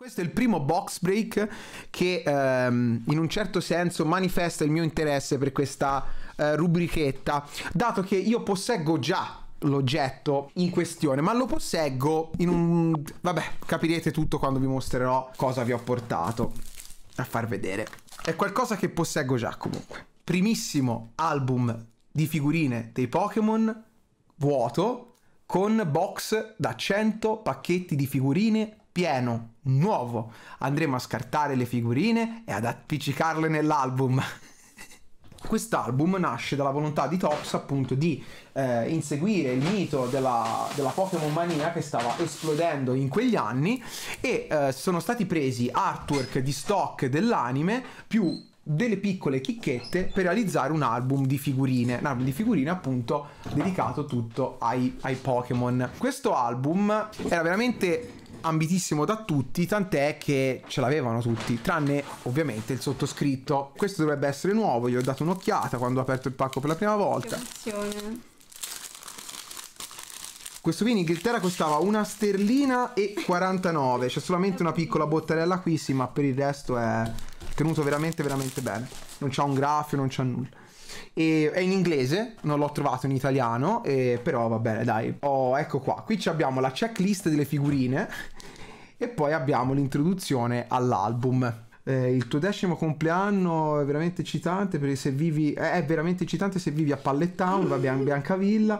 Questo è il primo box break che ehm, in un certo senso manifesta il mio interesse per questa eh, rubrichetta, dato che io posseggo già l'oggetto in questione, ma lo posseggo in un... vabbè, capirete tutto quando vi mostrerò cosa vi ho portato a far vedere. È qualcosa che posseggo già comunque. Primissimo album di figurine dei Pokémon vuoto con box da 100 pacchetti di figurine pieno, nuovo. Andremo a scartare le figurine e ad appiccicarle nell'album. Quest'album nasce dalla volontà di Tops appunto di eh, inseguire il mito della, della, Pokémon Mania che stava esplodendo in quegli anni e eh, sono stati presi artwork di stock dell'anime più delle piccole chicchette per realizzare un album di figurine, un album di figurine appunto dedicato tutto ai, ai Pokémon. Questo album era veramente ambitissimo da tutti, tant'è che ce l'avevano tutti, tranne ovviamente il sottoscritto. Questo dovrebbe essere nuovo, gli ho dato un'occhiata quando ho aperto il pacco per la prima volta. Che Questo vino in Inghilterra costava una sterlina e 49. C'è solamente una piccola bottarella qui, sì, ma per il resto è tenuto veramente, veramente bene. Non c'ha un graffio, non c'ha nulla e è in inglese, non l'ho trovato in italiano, e, però va bene dai. Oh, ecco qua, qui abbiamo la checklist delle figurine e poi abbiamo l'introduzione all'album. Eh, il tuo decimo compleanno è veramente eccitante perché se vivi, è veramente eccitante se vivi a Pallet Town, a Biancavilla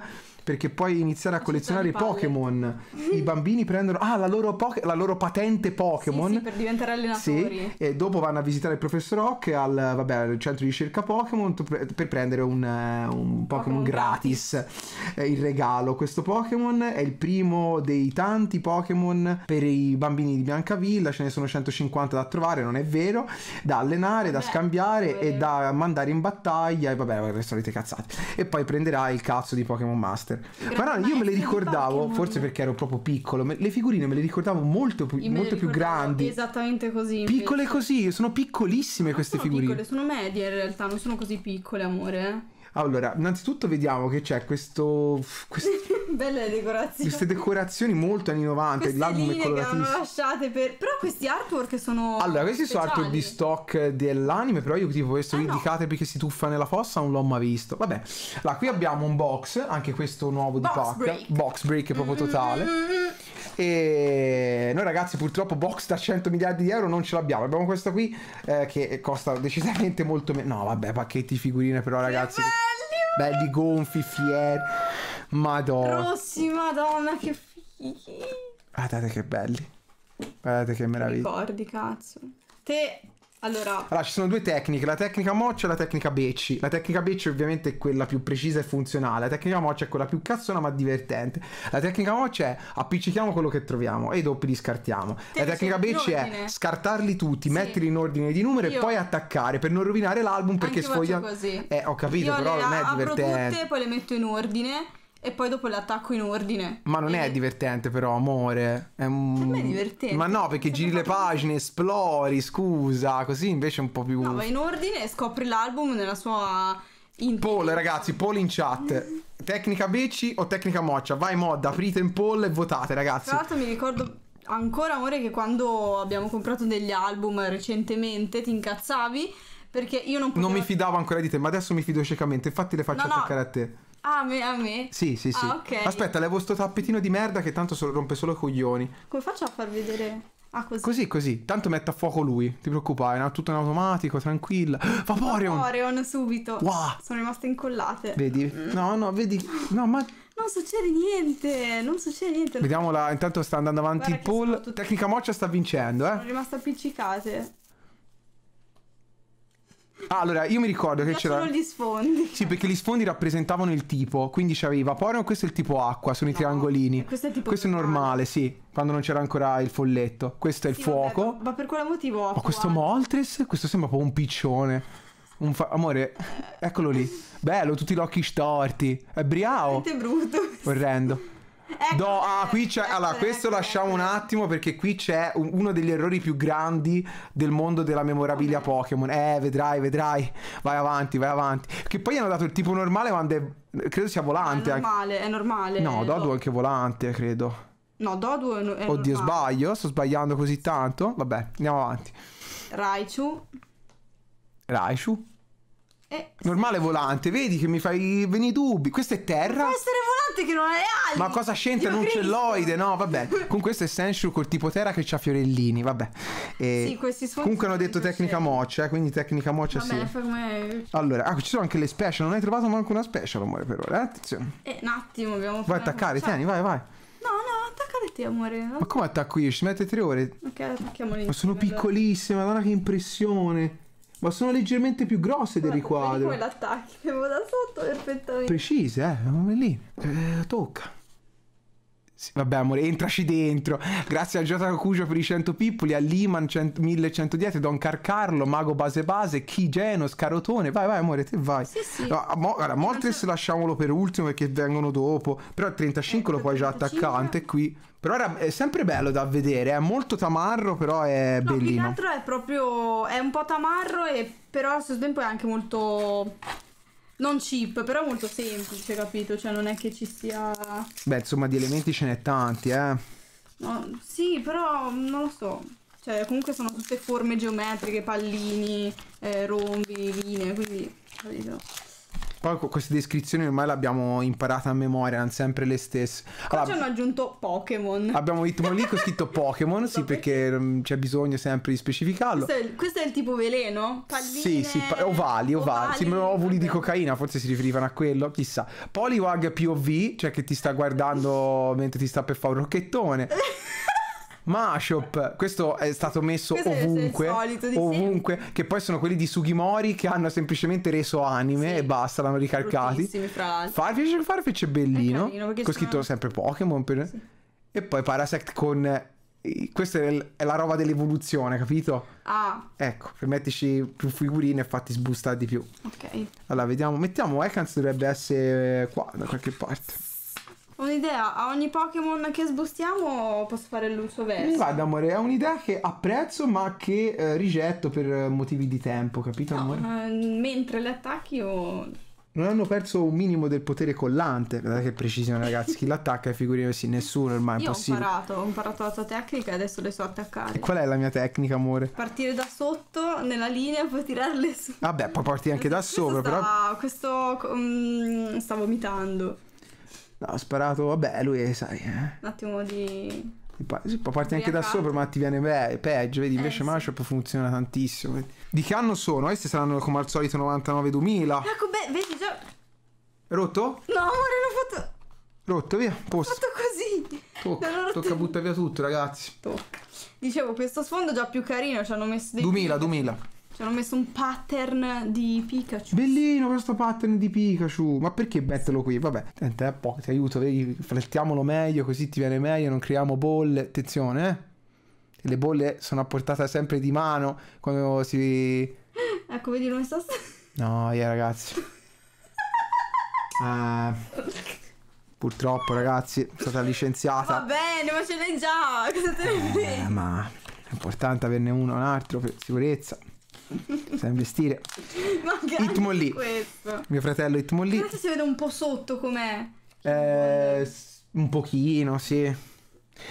perché puoi iniziare a collezionare i Pokémon. I bambini prendono ah, la, loro la loro patente Pokémon. Sì, sì, per diventare allenatori. Sì, e dopo vanno a visitare il professor Rock al, vabbè, al centro di ricerca Pokémon per prendere un, eh, un Pokémon gratis. Eh, il regalo. Questo Pokémon è il primo dei tanti Pokémon per i bambini di Biancavilla. Ce ne sono 150 da trovare, non è vero. Da allenare, da scambiare e da mandare in battaglia. E vabbè, le solite cazzate. E poi prenderai il cazzo di Pokémon Master. Ma no, io me le ricordavo, forse perché ero proprio piccolo, le figurine me le ricordavo molto, più, molto più grandi. Esattamente così. Piccole così, sono piccolissime non queste sono figurine. Piccole, sono medie in realtà, non sono così piccole, amore. Eh. Allora, innanzitutto vediamo che c'è questo... questo Belle decorazioni. Queste decorazioni molto anni 90, queste l'album è coloratissimo. Che lasciate per... Però questi artwork sono Allora, questi speciali. sono artwork di stock dell'anime, però io tipo questo eh, indicate no. perché si tuffa nella fossa non l'ho mai visto. Vabbè. Allora, qui abbiamo un box, anche questo nuovo di box pack. Break. Box break proprio mm-hmm. totale. Mm-hmm. E noi ragazzi purtroppo box da 100 miliardi di euro non ce l'abbiamo. Abbiamo questa qui eh, che costa decisamente molto meno. No, vabbè, pacchetti figurine però ragazzi. Belli gonfi, fieri. Madonna. Rossi, madonna, che fighi. Guardate che belli. Guardate che meraviglia. Ricordi, cazzo. Te allora... allora... ci sono due tecniche, la tecnica moccia e la tecnica becci. La tecnica becci ovviamente è quella più precisa e funzionale, la tecnica moccia è quella più cazzona ma divertente. La tecnica moccia è appiccichiamo quello che troviamo e i doppi li scartiamo. Te la tecnica becci è scartarli tutti, sì. metterli in ordine di numero Io... e poi attaccare per non rovinare l'album perché sfoglia... così. Eh, ho capito, Io però non è divertente. Io le apro tutte, poi le metto in ordine e poi dopo l'attacco in ordine. Ma non e... è divertente, però, amore. È un... Per me è divertente. Ma no, perché giri le pagine, esplori, scusa. Così invece è un po' più. No, va in ordine e scopri l'album nella sua. Poll, ragazzi, poll in chat. tecnica Becci o tecnica Moccia? Vai mod, aprite in poll e votate, ragazzi. Tra l'altro mi ricordo ancora, amore, che quando abbiamo comprato degli album recentemente ti incazzavi perché io non potevo... Non mi fidavo ancora di te, ma adesso mi fido ciecamente. Infatti le faccio no, attaccare no. a te. Ah, a me, a me? Sì, sì, sì. Ah, ok. Aspetta, levo sto tappetino di merda che tanto solo, rompe solo i coglioni. Come faccio a far vedere? Ah, così. Così, così. Tanto metta a fuoco lui, ti preoccupare, no? tutto in automatico, tranquilla. Vaporeon! Vaporeon subito. Wow. Sono rimaste incollate. Vedi? No, no, vedi? No, ma... Non succede niente, non succede niente. Vediamola, intanto sta andando avanti Guarda il pool. Tecnica moccia sta vincendo, eh. Sono rimaste appiccicate allora, io mi ricordo che c'era... solo gli sfondi. Sì, perché gli sfondi rappresentavano il tipo, quindi c'aveva Poron, questo è il tipo acqua, sono no, i triangolini. Questo è, il tipo questo è normale, sì, quando non c'era ancora il folletto. Questo è il sì, fuoco. Vabbè, ma per quale motivo? Ma questo Moltres, questo sembra proprio un piccione. Un fa... Amore, eccolo lì. Bello, tutti gli occhi storti. È Briao. È brutto. Orrendo. Ecco, no, ah, qui c'è. Ecco, allora, questo ecco, lasciamo un attimo perché qui c'è un, uno degli errori più grandi del mondo della memorabilia okay. Pokémon. Eh, vedrai, vedrai. Vai avanti, vai avanti. Che poi hanno dato il tipo normale quando è. Credo sia volante. È normale, anche. è normale. No, Dodo è anche volante, credo. No, Dodo è, no- è Oddio, normale. sbaglio. Sto sbagliando così tanto. Vabbè, andiamo avanti. Raichu. Raichu. Eh, Normale volante, vedi che mi fai venire i dubbi. Questa è terra. Può essere volante che non ha le ali. Ma cosa scende Dio non Cristo. celloide, no? Vabbè. Con questo è Senshu col tipo terra che c'ha fiorellini, vabbè. E sì, questi sforzi. Comunque hanno detto tecnica moccia, eh, quindi tecnica moccia vabbè, sì. Come... Allora, ah, ci sono anche le special. Non hai trovato manco una special, amore, per ora. Eh? Attenzione. Eh, un attimo, abbiamo Vai attaccare, tieni, vai, vai. No, no, attaccale te, amore. Ma come attacco io? Ci mette tre ore. Ok, attacchiamo lì. Ma sono piccolissime, madonna che impressione. Ma sono leggermente più grosse del riquadro. Come l'attacchi da sotto perfettamente. Precise, eh, è lì. Eh, tocca. Sì, vabbè amore, entraci dentro. Grazie a Giota Cugio per i 100 pippoli, a Liman 100, 1110, Don Carcarlo, Mago Base Base, Chi Scarotone. Vai, vai amore, te vai. Sì, sì. No, mo, allora, Moltres lasciamolo per ultimo perché vengono dopo. Però il 35 eh, lo puoi già attaccante qui. Però era, è sempre bello da vedere, è molto tamarro, però è no, bellino. Più che altro è proprio... è un po' tamarro, e, però allo stesso tempo è anche molto non cheap, però molto semplice, capito? Cioè non è che ci sia... Beh, insomma, di elementi ce n'è tanti, eh. No, sì, però non lo so. Cioè, comunque sono tutte forme geometriche, pallini, eh, rombi, linee, quindi... Capito? Poi queste descrizioni ormai le abbiamo imparate a memoria, erano sempre le stesse. Allora, Qua ci hanno aggiunto Pokémon. Abbiamo Hitmon lì che scritto Pokémon, sì, perché mm, c'è bisogno sempre di specificarlo. Questo è, il, questo è il tipo veleno? Palline, sì, sì, ovali, ovali, ovali. Sembrano ovuli di cocaina, forse si riferivano a quello, chissà. Poliwag POV, cioè che ti sta guardando mentre ti sta per fare un rocchettone. Mashup, questo è stato messo questo ovunque, solito, ovunque, sempre. che poi sono quelli di Sugimori che hanno semplicemente reso anime sì. e basta, l'hanno ricalcati. Farfetch, Farfetch è bellino, è con scritto sono... sempre Pokémon, per... sì. e poi Parasect con... Questa è la roba dell'evoluzione, capito? Ah. Ecco, per metterci più figurine e fatti sbustare di più. Ok. Allora, vediamo. Mettiamo Ekans eh, dovrebbe essere qua da qualche parte. Un'idea, a ogni Pokémon che sbustiamo posso fare il lusso verso. Mi va amore, è un'idea che apprezzo ma che eh, rigetto per eh, motivi di tempo, capito no, amore? Eh, mentre le attacchi o... Non hanno perso un minimo del potere collante, guardate che precisione ragazzi, chi l'attacca è figuriamoci nessuno ormai, è io impossibile. Io ho imparato, ho imparato la tua tecnica e adesso le so attaccare. E qual è la mia tecnica amore? Partire da sotto nella linea e poi tirarle su. Vabbè, poi parti anche da sopra sta, però... Questo um, sta vomitando. No, ha sparato, vabbè, lui è, eh, sai... Eh. Un attimo di... Sì, può partire anche da sopra, ma ti viene pe- peggio. Vedi, invece eh, Mashup funziona tantissimo. Di che anno sono? Questi saranno come al solito 99-2000. Ecco, beh, vedi già. Rotto? No, amore, l'ho fatto. Rotto, via, posto. Ho fatto così. Tocca, tocca buttare via tutto, ragazzi. Tocca. Dicevo, questo sfondo è già più carino, ci hanno messo dei... 2000, 2000. Ci cioè, hanno messo un pattern di Pikachu. Bellino questo pattern di Pikachu. Ma perché metterlo qui? Vabbè, attenta, eh, po- ti aiuto, vedi, flettiamolo meglio, così ti viene meglio, non creiamo bolle. Attenzione, eh. Le bolle sono a portata sempre di mano quando si... Ecco, vedi come sto... No, yeah, ragazzi. eh, purtroppo, ragazzi, è stata licenziata. Va bene, ma ce l'hai già. Cosa te ne eh, Ma è importante averne uno o un altro per sicurezza. Sa investire. Itmolli. Questo. Mio fratello Itmo lì. Adesso si vede un po' sotto com'è. Eh, un pochino, sì.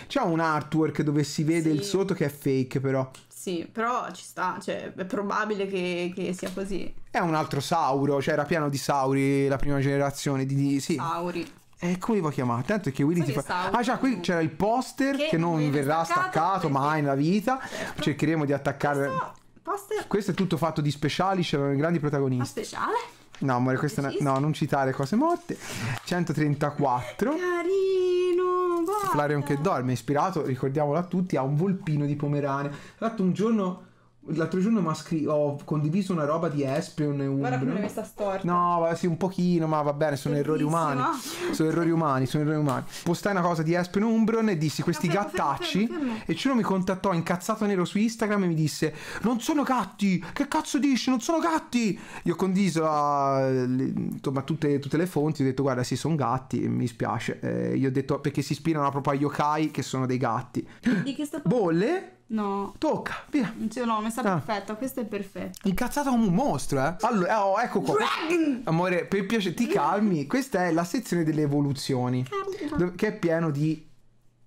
C'è un artwork dove si vede sì. il sotto che è fake, però. Sì, però ci sta, cioè è probabile che, che sia così. È un altro Sauro, cioè era pieno di Sauri la prima generazione di, di sì. Sauri. E eh, come va chiamare? Tanto che Willy ti fa... Sauri. Ah già, qui c'era il poster che, che non verrà staccato, staccato mai nella vita. Certo. Cercheremo di attaccare... Questo blockbuster. Questo è tutto fatto di speciali, c'erano i grandi protagonisti. Ma speciale? No, amore, questa è una... No, non citare cose morte. 134. Carino, guarda. Flarion che dorme, ispirato, ricordiamolo a tutti, a un volpino di Pomerane. Tra l'altro un giorno L'altro giorno ho, scri- ho condiviso una roba di Espion e un. Guarda come l'hai messa storta. No, sì, un pochino, ma va bene, sono errori umani. Sono errori umani, sono errori umani. Postai una cosa di Espion e Umbron e dissi questi no, fermo, gattacci. Fermo, fermo, e Ciro mi contattò incazzato nero su Instagram e mi disse: Non sono gatti! Che cazzo dici? Non sono gatti! Io ho condiviso ah, insomma, tutte, tutte, le fonti, ho detto: Guarda, sì, sono gatti, mi spiace. Eh, io ho detto perché si ispirano proprio a yokai che sono dei gatti. Bolle No. Tocca, via. Ce l'ho messa ah. perfetta, questa è perfetta. Incazzata come un mostro, eh. Allora, oh, ecco qua. Amore, per piacere, ti calmi. Questa è la sezione delle evoluzioni. Carina. Che è pieno di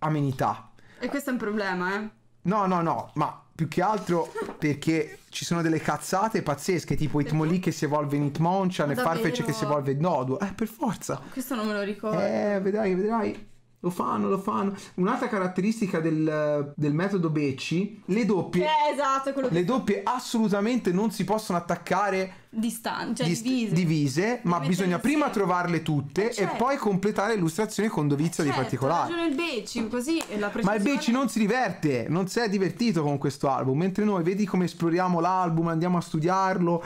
amenità. E questo è un problema, eh. No, no, no, ma più che altro perché ci sono delle cazzate pazzesche, tipo Itmoli che si evolve in Itmonchan e Farfetch che si evolve in Nodu. Eh, per forza. Questo non me lo ricordo. Eh, vedrai, vedrai. Lo fanno, lo fanno. Un'altra caratteristica del, del metodo Becci, le doppie... Eh, esatto, quello che... Le doppie assolutamente non si possono attaccare distanze, cioè dist divise. divise ma bisogna prima trovarle tutte eh, certo. e poi completare l'illustrazione con dovizia certo, di particolari. Il Becci, così la ma il Becci non si diverte, non si è divertito con questo album, mentre noi vedi come esploriamo l'album, andiamo a studiarlo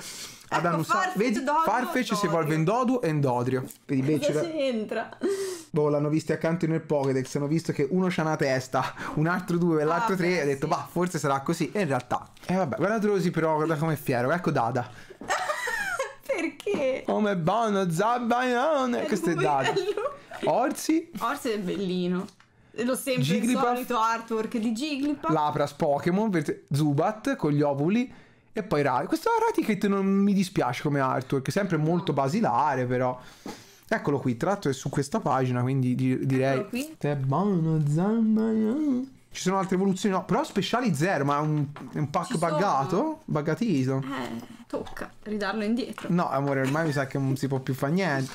ad ecco, annussare. Vedi, Farfetch si evolve in Dodu e in Dodrio. Vedi, beh, Cosa c'entra? Boh, l'hanno visti accanto nel Pokédex. Hanno visto che uno c'ha una testa, un altro due, l'altro ah, tre. e ha detto, bah, sì. forse sarà così. E in realtà, eh vabbè, guarda così, però, guarda com'è fiero. Ecco Dada. Perché? Come oh, buono, zabbanone. Questo è Dada. Orsi. Orsi è bellino lo sempre Jigglypuff. solito artwork di Jigglypuff. Lapras Pokémon, Zubat con gli ovuli e poi Radicat. Questo Radicat non mi dispiace come artwork, sempre molto basilare però. Eccolo qui, tra l'altro è su questa pagina, quindi direi... qui. Ci sono altre evoluzioni, no, però speciali zero, ma è un, un pack buggato, buggatito. Eh, tocca ridarlo indietro. No, amore, ormai mi sa che non si può più fare niente.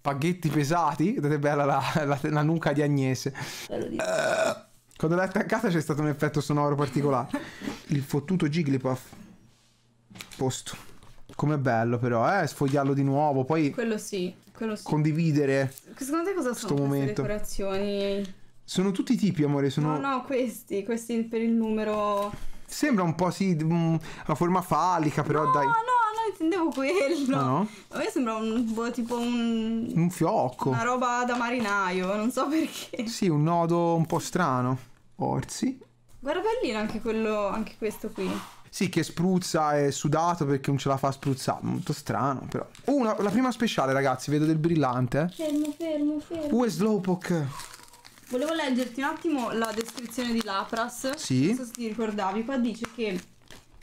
Paghetti pesati, guardate bella la, la, la, nuca di Agnese. Uh. Quando l'hai attaccata c'è stato un effetto sonoro particolare. Il fottuto Jigglypuff. Posto. Com'è bello però, eh, sfogliarlo di nuovo, poi... Quello sì, quello sì. Condividere. Secondo te cosa sono momento. queste decorazioni? Sono tutti i tipi, amore, sono... No, no, questi, questi per il numero... Sembra un po' sì, la mm, forma fallica, però no, dai... No, no, no, intendevo quello. Ah, no? A me sembra un boh, tipo un... Un fiocco. Una roba da marinaio, non so perché. Sì, un nodo un po' strano. Orsi. Guarda bellino anche, quello, anche questo qui. Sì, che spruzza è sudato perché non ce la fa spruzzare. Molto strano, però. Oh, una, la prima speciale, ragazzi, vedo del brillante. Fermo, fermo, fermo. Uh, è Slowpoke. Volevo leggerti un attimo la descrizione di Lapras. Sì. Non so se ti ricordavi. Qua dice che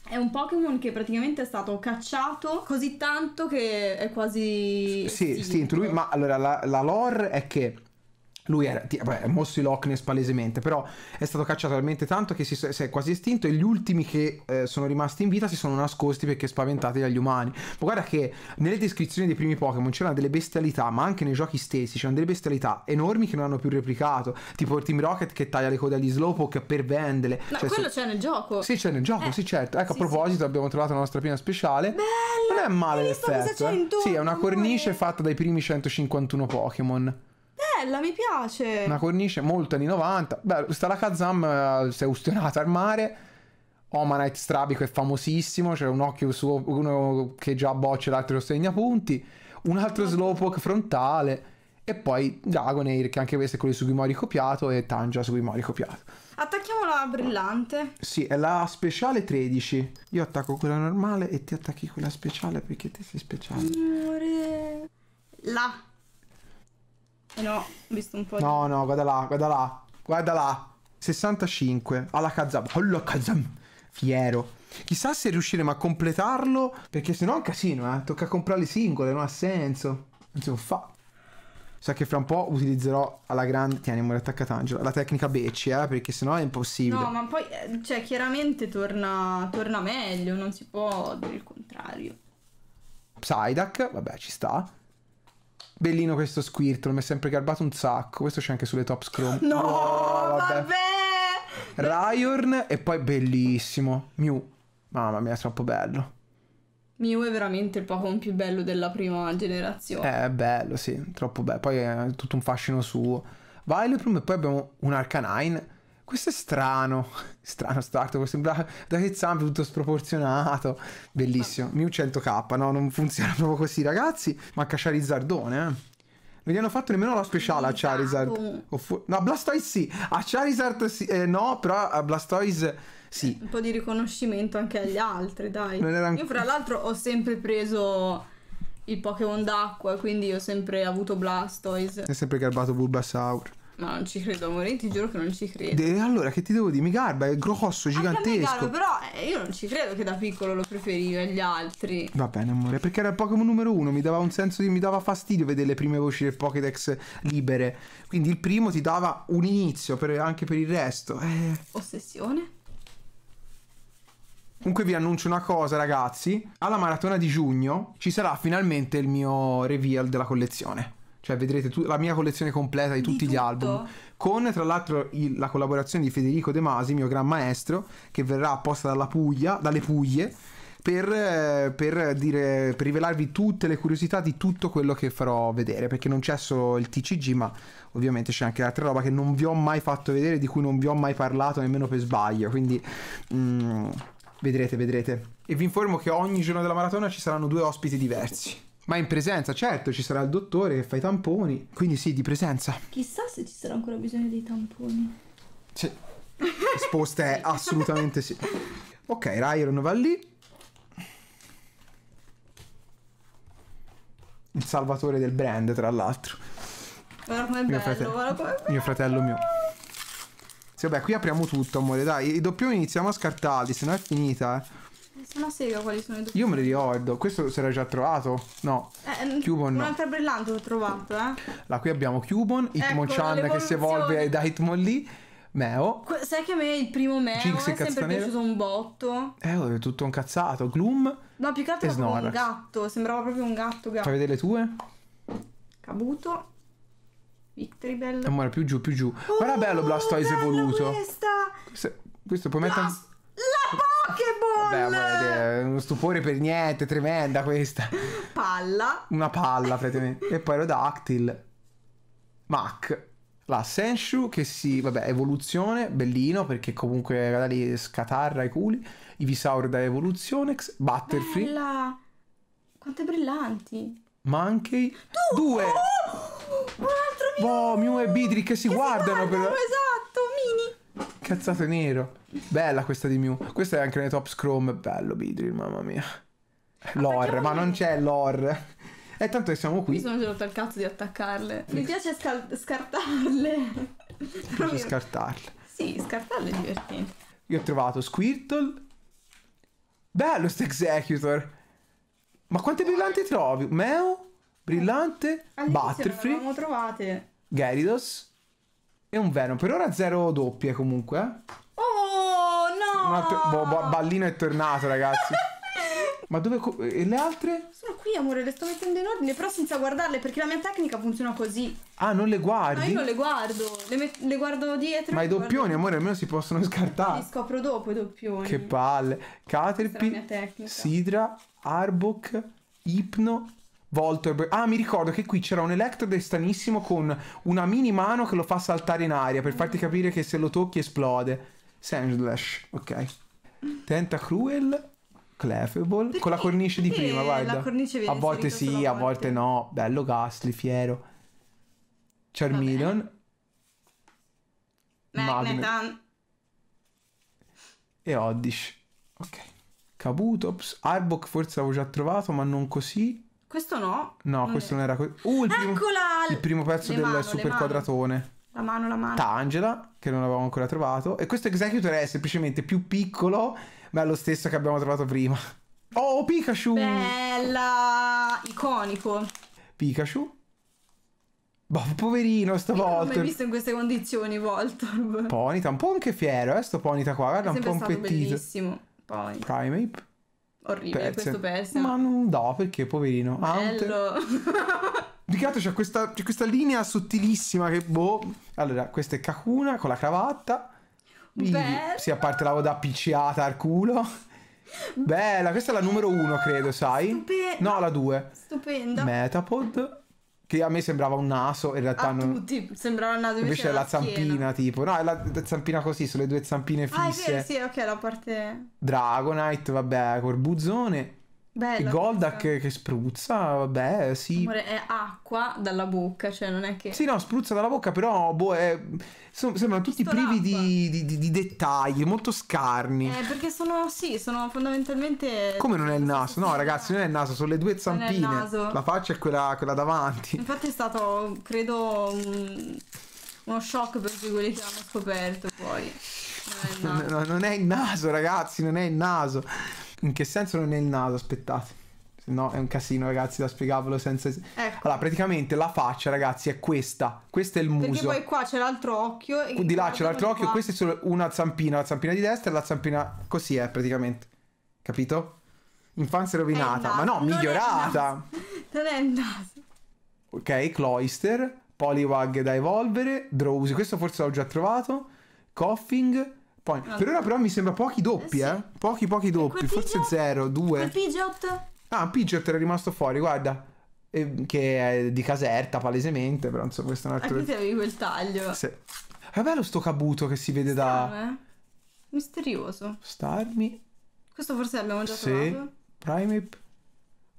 è un Pokémon che praticamente è stato cacciato così tanto che è quasi. Sì, estinto. Lui, ma allora la, la lore è che lui era, ti, beh, mostri Loch Ness palesemente, però è stato cacciato talmente tanto che si, si è quasi estinto e gli ultimi che eh, sono rimasti in vita si sono nascosti perché spaventati dagli umani. Ma guarda che nelle descrizioni dei primi Pokémon c'erano delle bestialità, ma anche nei giochi stessi c'erano delle bestialità enormi che non hanno più replicato, tipo il Team Rocket che taglia le code agli Slowpoke per vendere. Ma cioè, quello se... c'è nel gioco. Sì, c'è nel gioco, eh, sì certo. Ecco, sì, a proposito sì. abbiamo trovato la nostra prima speciale. Bello! Non è male l'effetto. Eh. Sì, è una cornice fatta dai primi 151 Pokémon bella, mi piace. Una cornice molto anni 90. Beh, sta la Kazam eh, si è ustionata al mare. Omanite strabico è famosissimo, c'è cioè un occhio suo, uno che già boccia l'altro lo segna punti. Un altro Slowpoke frontale. E poi Dragonair, che anche questo è quello di Sugimori copiato, e Tanja Sugimori copiato. Attacchiamo la brillante. Sì, è la speciale 13. Io attacco quella normale e ti attacchi quella speciale perché te sei speciale. Signore. La eh no, ho visto un po' No, di... no, guarda là, guarda là. Guarda là. 65 alla Kazam. Alla Kazam. Fiero. Chissà se riusciremo a completarlo, perché sennò è un casino, eh. Tocca comprare le singole, non ha senso. Non si può fa. Sa che fra un po' utilizzerò alla grande. Tieni, amore, attaccato Angela. La tecnica becci, eh, perché sennò è impossibile. No, ma poi, eh, cioè, chiaramente torna, torna meglio, non si può dire il contrario. Psyduck, vabbè, ci sta. Bellino questo Squirtle, mi è sempre garbato un sacco. Questo c'è anche sulle Top scroll. No, oh, vabbè. vabbè. Ryorn e poi bellissimo. Mew. Mamma mia, è troppo bello. Mew è veramente il Pokémon più bello della prima generazione. Eh, è bello, sì, troppo bello. Poi è tutto un fascino suo. Vileplume e poi abbiamo un Arcanine questo è strano. Strano startup, sembra da che zampe tutto sproporzionato. Bellissimo. Mew 100k, no, non funziona proprio così, ragazzi. Manca Charizardone, eh. Non gli hanno fatto nemmeno la speciale a Charizard. no, a Blastoise sì. A Charizard sì, eh, no, però a Blastoise sì. Un po' di riconoscimento anche agli altri, dai. Io fra l'altro ho sempre preso il Pokémon d'acqua, quindi ho sempre avuto Blastoise. È sempre garbato Bulbasaur. Ma non ci credo, amore, ti giuro che non ci credo. E allora, che ti devo dire? Mi garba, è grosso, gigantesco. Anche a me garba, però eh, io non ci credo che da piccolo lo preferiva agli altri. Va bene, amore, perché era il Pokémon numero uno, mi dava un senso di... mi dava fastidio vedere le prime voci del Pokédex libere. Quindi il primo ti dava un inizio per, anche per il resto. Eh. Ossessione? Comunque vi annuncio una cosa, ragazzi. Alla maratona di giugno ci sarà finalmente il mio reveal della collezione. Cioè vedrete tu- la mia collezione completa di, tutti tutto. gli album. Con tra l'altro il- la collaborazione di Federico De Masi, mio gran maestro, che verrà apposta dalla Puglia, dalle Puglie. Per, eh, per, dire, per, rivelarvi tutte le curiosità di tutto quello che farò vedere, perché non c'è solo il TCG, ma ovviamente c'è anche altra roba che non vi ho mai fatto vedere, di cui non vi ho mai parlato nemmeno per sbaglio, quindi mm, vedrete, vedrete. E vi informo che ogni giorno della maratona ci saranno due ospiti diversi. Ma in presenza, certo, ci sarà il dottore che fa i tamponi. Quindi sì, di presenza. Chissà se ci sarà ancora bisogno dei tamponi. Sì. Risposta è assolutamente sì. Ok, Ryron va lì. Il salvatore del brand, tra l'altro. Guarda com'è bello, guarda com'è Mio fratello mio. Sì, vabbè, qui apriamo tutto, amore, dai. I doppioni iniziamo a scartarli, se no è finita, eh. Una sega quali sono i due. Io me li ricordo. Questo si era già trovato? No. Eh, Cubon Un'altra no. brillante l'ho trovato, eh. Là qui abbiamo Cubon, Hitmonchan ecco, che si evolve da Hitmonlee. Meo. Que sai che a me il primo Meo Jinx è sempre piaciuto un botto. Eh, è tutto un cazzato. Gloom. No, più che altro è un gatto. Sembrava proprio un gatto, gatto. Fai vedere le tue? Cabuto. Victory Bell. Amore, più giù, più giù. Oh, Guarda bello Blastoise evoluto. Questa. Questo, questo puoi mettere... La che bolle! Un stupore per niente, tremenda questa. Palla. Una palla praticamente. e poi lo Rodactyl. Mac. La Senshu che si, vabbè, evoluzione, bellino perché comunque da lì scatarra i culi. Ivisaur da Evoluzionex, Butterfree. Bella! Quante brillanti! Monkey. Tu! Due! Oh! Un altro Mew! Wow, Mew e Bidri che si guardano, si guardano per... Esatto, mini! Cazzato nero. Bella questa di Mew. Questa è anche nei top scrum. Bello Beedrill, mamma mia. Ah, lore, ma non c'è lore. E tanto che siamo qui. Mi sono già rotto il cazzo di attaccarle. Mi piace scal- scartarle. Mi piace scartarle. Sì, scartarle è divertente. Io ho trovato Squirtle. Bello sto Executor. Ma quante brillanti trovi? Meo, Brillante, eh, All'inizio Butterfree. Le avevamo trovate. Geridos? E un Venom. Per ora zero doppie comunque. Eh. Oh no! Altro... Bo, bo, ballino è tornato ragazzi. Ma dove... E le altre? Sono qui amore, le sto mettendo in ordine, però senza guardarle perché la mia tecnica funziona così. Ah, non le guardi? No, io non le guardo, le, le guardo dietro. Ma i doppioni guardo... amore almeno si possono scartare. Li scopro dopo i doppioni. Che palle. Caterpie, Sidra, Arbok, Ipno, Voltorb. Ah, mi ricordo che qui c'era un Electrode stranissimo con una mini mano che lo fa saltare in aria per farti capire che se lo tocchi esplode. Sandlash, ok. Tentacruel, Clefable con la cornice di prima, guarda. a volte sì, a volte no. Bello Gasly, fiero. Charmeleon. Magneton. E Oddish. Ok. Kabutops. Arbok forse l'avevo già trovato, ma non così. Questo no. No, non questo è... non era... Que... Uh, Eccola! Il primo pezzo le del mano, super quadratone. La mano, la mano. Tangela, che non avevamo ancora trovato. E questo Executor è semplicemente più piccolo, ma è lo stesso che abbiamo trovato prima. Oh, Pikachu! Bella! Iconico. Pikachu. Boh, poverino stavolta. Non l'ho mai visto in queste condizioni Voltorb. Ponita, un po' anche fiero, eh, sto Ponita qua. Guarda, è un po' impettito. È bellissimo. Poi. Primeape orribile Pezze. questo pezzo. Ma non da, perché poverino. Bello. Di che altro c'è questa, c'è questa linea sottilissima che boh. Allora, questa è Kakuna con la cravatta. Bello. Sì, a parte la coda appicciata al culo. Bella, questa è la numero uno, credo, sai? Stupenda. No, la due. Stupenda. Metapod che a me sembrava un naso, in realtà a non... tutti sembrava un naso, invece, invece è la, la zampina tipo, no è la, zampina così, sulle due zampine fisse. Ah è sì, ok, la parte... Dragonite, vabbè, corbuzzone Bella, Golda che, che, spruzza, vabbè, sì. Amore, è acqua dalla bocca, cioè non è che... Sì, no, spruzza dalla bocca, però, boh, è... sembrano tutti privi di, di, di, di, dettagli, molto scarni. Eh, perché sono, sì, sono fondamentalmente... Come non è il naso? No, ragazzi, non è il naso, sono le due zampine. il naso. La faccia è quella, quella davanti. Infatti è stato, credo, un, uno shock per tutti quelli che l'hanno scoperto poi. Non è, no, non è il naso, ragazzi, non è il naso. In che senso non è il naso? Aspettate. Se No, è un casino, ragazzi, da spiegarvelo senza. Ecco. Allora, praticamente la faccia, ragazzi, è questa. Questo è il muso. Perché poi qua c'è l'altro occhio. E di là c'è l'altro occhio. Questa è solo una zampina. La zampina di destra e la zampina. Così è praticamente. Capito? Infanzia rovinata. Ma no, non migliorata. È non è il naso. Ok, cloister. Poliwag da evolvere. Drowsy. Questo forse l'ho già trovato. Coughing point. Ah. Per ora però mi sembra pochi doppi, eh? Sì. Eh. Pochi pochi doppi, forse zero, due. Il Pidgeot? Ah, Pidgeot era rimasto fuori, guarda. Eh, che è di Caserta, palesemente, però non so, questo è un altro... Anche te avevi quel taglio. Sì. È bello sto cabuto che si vede Strano, da... Eh. Misterioso. Starmi. Questo forse l'abbiamo già sì. trovato. Primeape.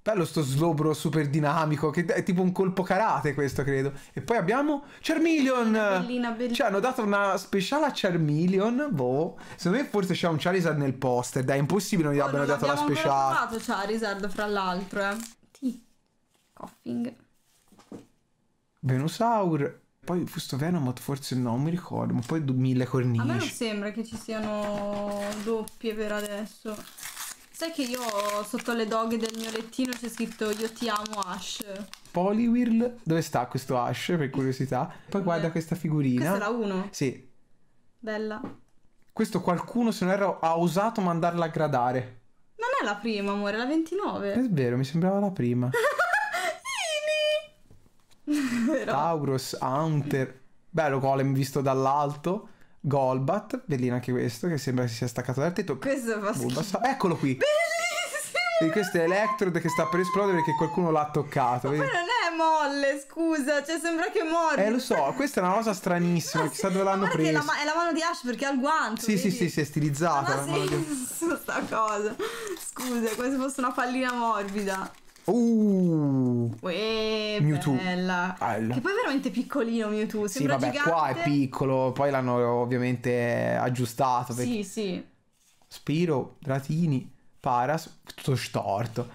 Bello sto slobro super dinamico, che è tipo un colpo karate questo, credo. E poi abbiamo Charmeleon! Bellina, bellina. Cioè, hanno dato una speciale a Charmeleon, boh. Secondo me forse c'è un Charizard nel poster, dai, è impossibile non gli oh, abbiano dato la speciale. Non abbiamo trovato Charizard, fra l'altro, eh. T. Coughing. Venusaur. Poi questo Venomoth forse no, non mi ricordo, ma poi mille cornici. A me non sembra che ci siano doppie per adesso. Sai che io sotto le doghe del mio lettino c'è scritto io ti amo Ash. Poliwhirl, dove sta questo Ash per curiosità? Poi guarda questa figurina. Questa è la 1. Sì. Bella. Questo qualcuno, se non erro, ha osato mandarla a gradare. Non è la prima, amore, è la 29. È vero, mi sembrava la prima. Taurus, Hunter. Bello Golem visto dall'alto. Golbat, bellino anche questo, che sembra che si sia staccato dal tetto. Questo fa schifo. Eccolo qui. Bellissimo! E questo è Electrode che sta per esplodere perché qualcuno l'ha toccato. Ma non è molle, scusa, cioè sembra che muore. Eh, lo so, questa è una cosa stranissima, no, chissà dove l'hanno presa. È la, è la mano di Ash perché ha il guanto. Sì, vedi? sì, sì, si è stilizzata. Ma non ha senso di... sta cosa. Scusa, come se fosse una pallina morbida. Uh, Uè, Mewtwo. Bella. All. Che poi è veramente piccolino Mewtwo. Sembra sì, vabbè, gigante. qua è piccolo, poi l'hanno ovviamente aggiustato. Sì, sì. Spiro, Dratini, Paras, tutto storto.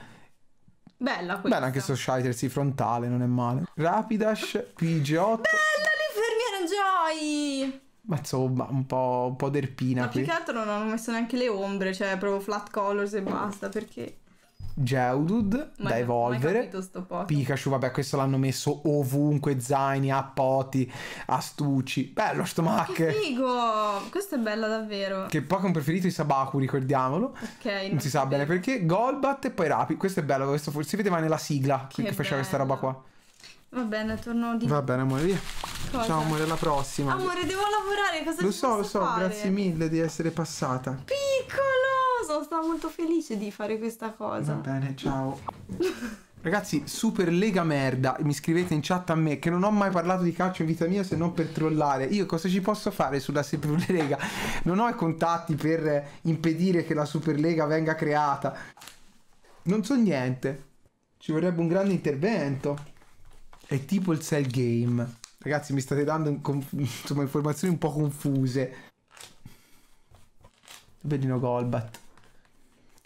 Bella questa. Bella anche sto Shiter, sì, frontale, non è male. Rapidash, PG8. Bella l'infermiera Joy! Ma insomma, un po', un po derpina. Ma qui. più che altro non ho messo neanche le ombre, cioè proprio flat colors e basta, perché... Geodude Ma da evolvere. Pikachu, vabbè, questo l'hanno messo ovunque, zaini, appoti, astucci. Bello sto Mac. Che figo! Questo è bello davvero. Che Pokémon preferito di Sabaku, ricordiamolo. Ok. Non, non si sa bene perché. Golbat e poi Rapi. Questo è bello, questo si vedeva nella sigla che, che faceva questa roba qua. Va bene, torno di Va bene, amore, via. Cosa? Ciao, amore, alla prossima. Amore, devo lavorare, cosa Lo so, lo so, fare? grazie mille di essere passata. Piccolo! sono stata molto felice di fare questa cosa. Va bene, ciao. Ragazzi, Super Lega merda, mi scrivete in chat a me che non ho mai parlato di calcio in vita mia se non per trollare. Io cosa ci posso fare sulla Super Lega? Non ho i contatti per impedire che la Super Lega venga creata. Non so niente. Ci vorrebbe un grande intervento. È tipo il cell game. Ragazzi, mi state dando insomma, informazioni un po' confuse. Vedino Golbat.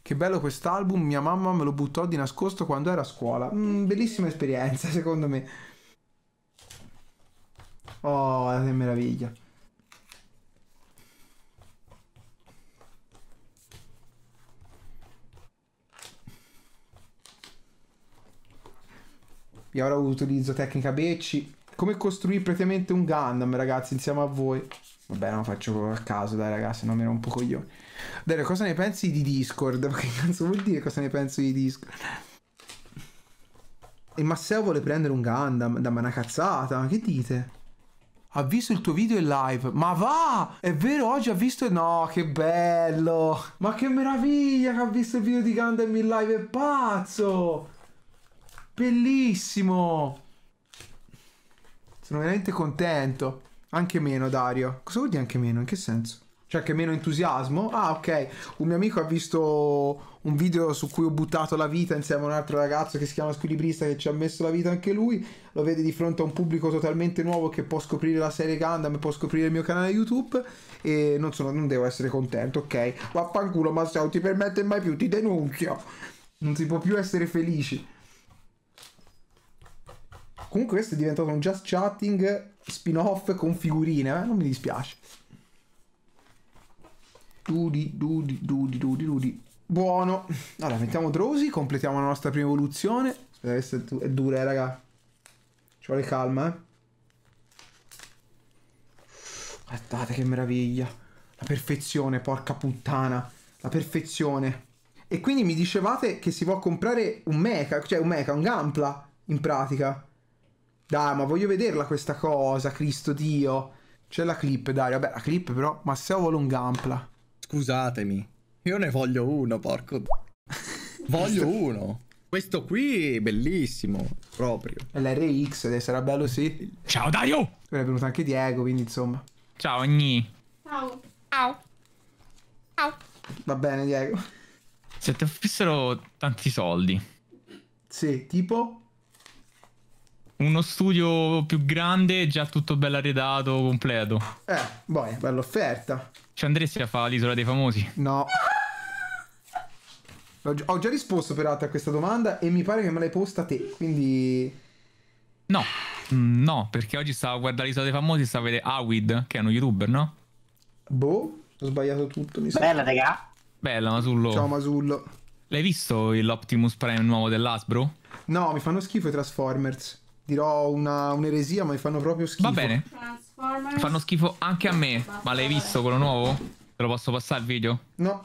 Che bello quest'album, mia mamma me lo buttò di nascosto quando era a scuola. Mm, bellissima esperienza, secondo me. Oh, che meraviglia. Io ora utilizzo tecnica Becci. Come costruire praticamente un Gundam, ragazzi, insieme a voi. Vabbè, non lo faccio a caso, dai ragazzi, non mi rompo coglioni. Dario, cosa ne pensi di Discord? che cazzo vuol dire cosa ne penso di Discord? E Masseo vuole prendere un Gundam, Dammi una cazzata, ma che dite? Ha visto il tuo video in live, ma va! È vero, oggi ha visto... No, che bello! Ma che meraviglia che ha visto il video di Gundam in live, è pazzo! Bellissimo! Sono veramente contento. Anche meno, Dario. Cosa vuol dire anche meno? In che senso? cioè che meno entusiasmo. Ah, ok. Un mio amico ha visto un video su cui ho buttato la vita insieme a un altro ragazzo che si chiama Squilibrista che ci ha messo la vita anche lui. Lo vede di fronte a un pubblico totalmente nuovo che può scoprire la serie Gundam, può scoprire il mio canale YouTube e non, sono, non devo essere contento, ok? Vaffanculo, ma se non ti permette mai più ti denuncio. Non si può più essere felici. Comunque questo è diventato un just chatting spin-off con figurine, eh? non mi dispiace. Dudi, dudi, dudi, dudi, dudi. Buono. Allora, mettiamo Drosi, completiamo la nostra prima evoluzione. Aspetta, questa è, dura, eh, raga. Ci vuole calma, eh. Guardate che meraviglia. La perfezione, porca puttana. La perfezione. E quindi mi dicevate che si può comprare un mecha, cioè un mecha, un gampla, in pratica. Dai, ma voglio vederla questa cosa, Cristo Dio. C'è la clip, dai, Vabbè, la clip però, ma se ho volo un gampla. Scusatemi. Io ne voglio uno, porco. voglio uno. Questo qui è bellissimo, proprio. l'RX, sarà bello, sì. Ciao Dario! È venuto anche Diego, quindi insomma. Ciao Gni. Ciao. Ciao. Ciao. Va bene, Diego. Se ti offrissero tanti soldi. Sì, tipo? Uno studio più grande, già tutto bello arredato, completo. Eh, boia, bella offerta. Ci andresti a fare l'isola dei famosi? No. Ho già risposto peraltro a questa domanda e mi pare che me l'hai posta te, quindi... No, mm, no, perché oggi stavo a guardare l'isola dei famosi stavo a vedere Awid, che è uno youtuber, no? Boh, ho sbagliato tutto, mi sa. Bella, raga. Bella, Masullo. Ciao, Masullo. L'hai visto l'Optimus Prime nuovo dell'Asbro? No, mi fanno schifo i Transformers dirò una, un'eresia, ma mi fanno proprio schifo. Va bene. Fanno schifo anche a me. Ma l'hai visto quello nuovo? Te lo posso passare il video? No.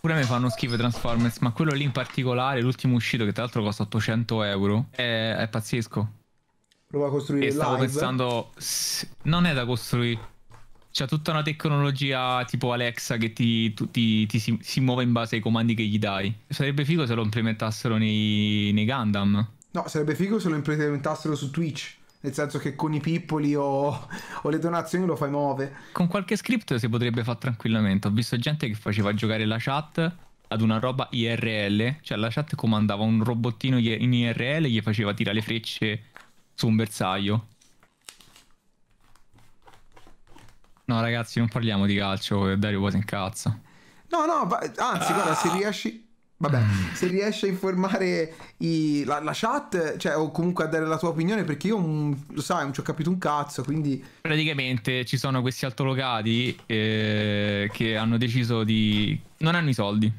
Pure a me fanno schifo i Transformers, ma quello lì in particolare, l'ultimo uscito, che tra l'altro costa 800 euro, è, è pazzesco. Prova a costruire e live. stavo pensando... Non è da costruire c'è tutta una tecnologia tipo Alexa che ti, tu, ti, ti si, si, muove in base ai comandi che gli dai. Sarebbe figo se lo implementassero nei, nei Gundam. No, sarebbe figo se lo implementassero su Twitch nel senso che con i pippoli o, o, le donazioni lo fai muove. Con qualche script si potrebbe fare tranquillamente. Ho visto gente che faceva giocare la chat ad una roba IRL, cioè la chat comandava un robottino in IRL e gli faceva tirare le frecce su un bersaglio. No, ragazzi, non parliamo di calcio, Dario poi si incazza. No, no, anzi, ah. guarda, se riesci. Vabbè, mm. se riesci a informare i, la, la, chat, cioè, o comunque a dare la tua opinione, perché io un, mm, lo sai, non ci ho capito un cazzo, quindi... Praticamente ci sono questi altolocati eh, che hanno deciso di... non hanno i soldi.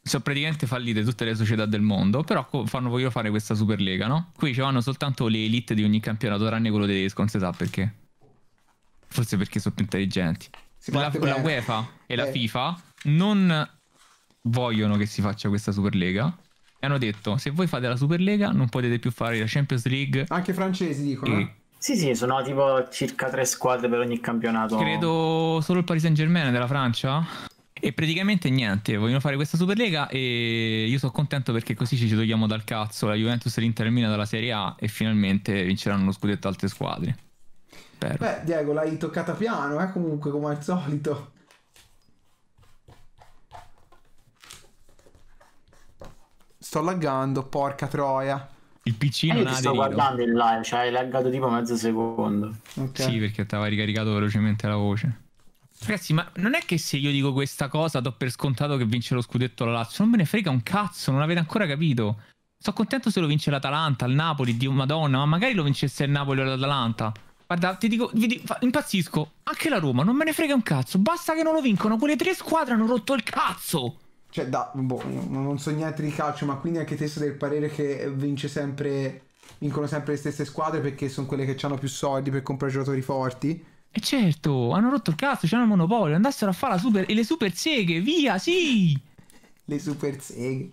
Sono praticamente fallite tutte le società del mondo, però fanno, voglio fare questa Superlega, no? Qui ci vanno soltanto le elite di ogni campionato, tranne quello tedesco, non si sa perché. Forse perché sono più intelligenti. La, la, UEFA e eh. la FIFA non vogliono che si faccia questa Superlega. E hanno detto: se voi fate la Superlega, non potete più fare la Champions League. Anche i francesi dicono. E... Eh. Sì, sì, sono tipo circa tre squadre per ogni campionato. Credo solo il Paris Saint Germain della Francia. E praticamente niente, vogliono fare questa Superlega e io sono contento perché così ci togliamo dal cazzo. La Juventus e dalla Serie A e finalmente vinceranno lo scudetto altre squadre spero. Beh, Diego, l'hai toccata piano, eh, comunque, come al solito. Sto laggando, porca troia. Il PC eh, non ha sto guardando in live, cioè hai laggato tipo mezzo secondo. Okay. Sì, perché ti aveva ricaricato velocemente la voce. Ragazzi, ma non è che se io dico questa cosa do per scontato che vince lo scudetto la Lazio. Non me ne frega un cazzo, non avete ancora capito. Sto contento se lo vince l'Atalanta, il Napoli, Dio Madonna, ma magari lo vincesse il Napoli o l'Atalanta. Guarda, ti dico, dico, impazzisco. Anche la Roma, non me ne frega un cazzo. Basta che non lo vincono. Quelle tre squadre hanno rotto il cazzo. Cioè, da, boh, non so niente di calcio, ma quindi anche te sei del parere che vince sempre, vincono sempre le stesse squadre perché sono quelle che hanno più soldi per comprare giocatori forti? E certo, hanno rotto il cazzo, c'hanno il monopolio, andassero a fare la super, le super seghe, via, sì! le super seghe.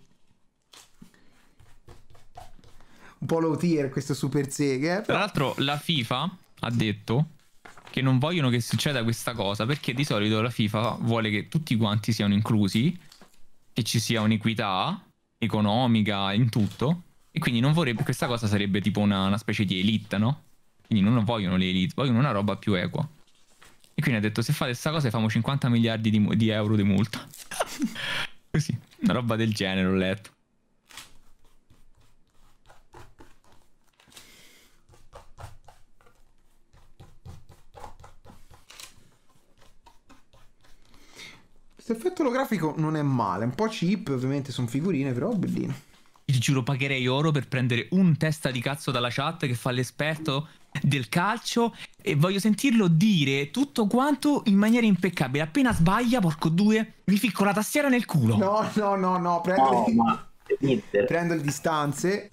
Un po' low tier questo super seghe. Tra l'altro la FIFA ha detto che non vogliono che succeda questa cosa perché di solito la FIFA vuole che tutti quanti siano inclusi, che ci sia un'equità economica in tutto e quindi non vorrebbe, questa cosa sarebbe tipo una, una specie di elite, no? Quindi non vogliono le elite, vogliono una roba più equa. E quindi ha detto se fate questa cosa famo 50 miliardi di, di euro di multa. Così, una roba del genere ho letto. L'effetto olografico non è male, un po' cheap, ovviamente sono figurine, però bellino. Ti giuro pagherei oro per prendere un testa di cazzo dalla chat che fa l'esperto del calcio e voglio sentirlo dire tutto quanto in maniera impeccabile. Appena sbaglia, porco due, mi ficco la tastiera nel culo. No, no, no, no, prendo, no, le... prendo le distanze.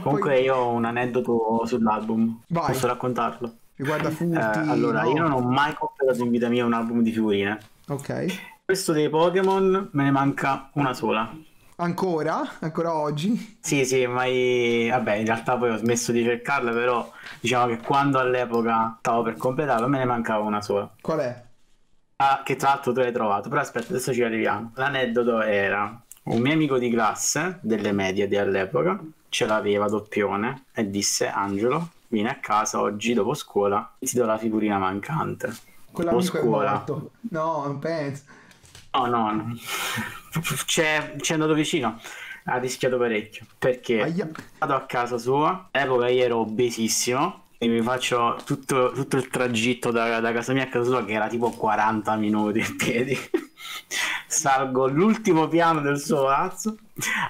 Comunque poi... io ho un aneddoto sull'album, Vai. posso raccontarlo? Riguarda eh, furti. Eh, allora, no. io non ho mai comprato in vita mia un album di figurine. Ok. Questo dei Pokémon me ne manca una sola. Ancora? Ancora oggi? Sì, sì, mai vabbè, in realtà poi ho smesso di cercarla, però diciamo che quando all'epoca stavo per completarla me ne mancava una sola. Qual è? Ah, che tra l'altro tu l'hai trovato, però aspetta, adesso ci arriviamo. L'aneddoto era un mio amico di classe, delle medie di all'epoca, ce l'aveva doppione e disse Angelo, vieni a casa oggi dopo scuola e ti do la figurina mancante. Quella scuola. No, non penso. Oh, no, no, no. C'è, c'è andato vicino ha rischiato parecchio perché Aia. vado a casa sua, all'epoca io ero obesissimo e mi faccio tutto, tutto il tragitto da, da, casa mia a casa sua che era tipo 40 minuti in piedi. Salgo all'ultimo piano del suo palazzo,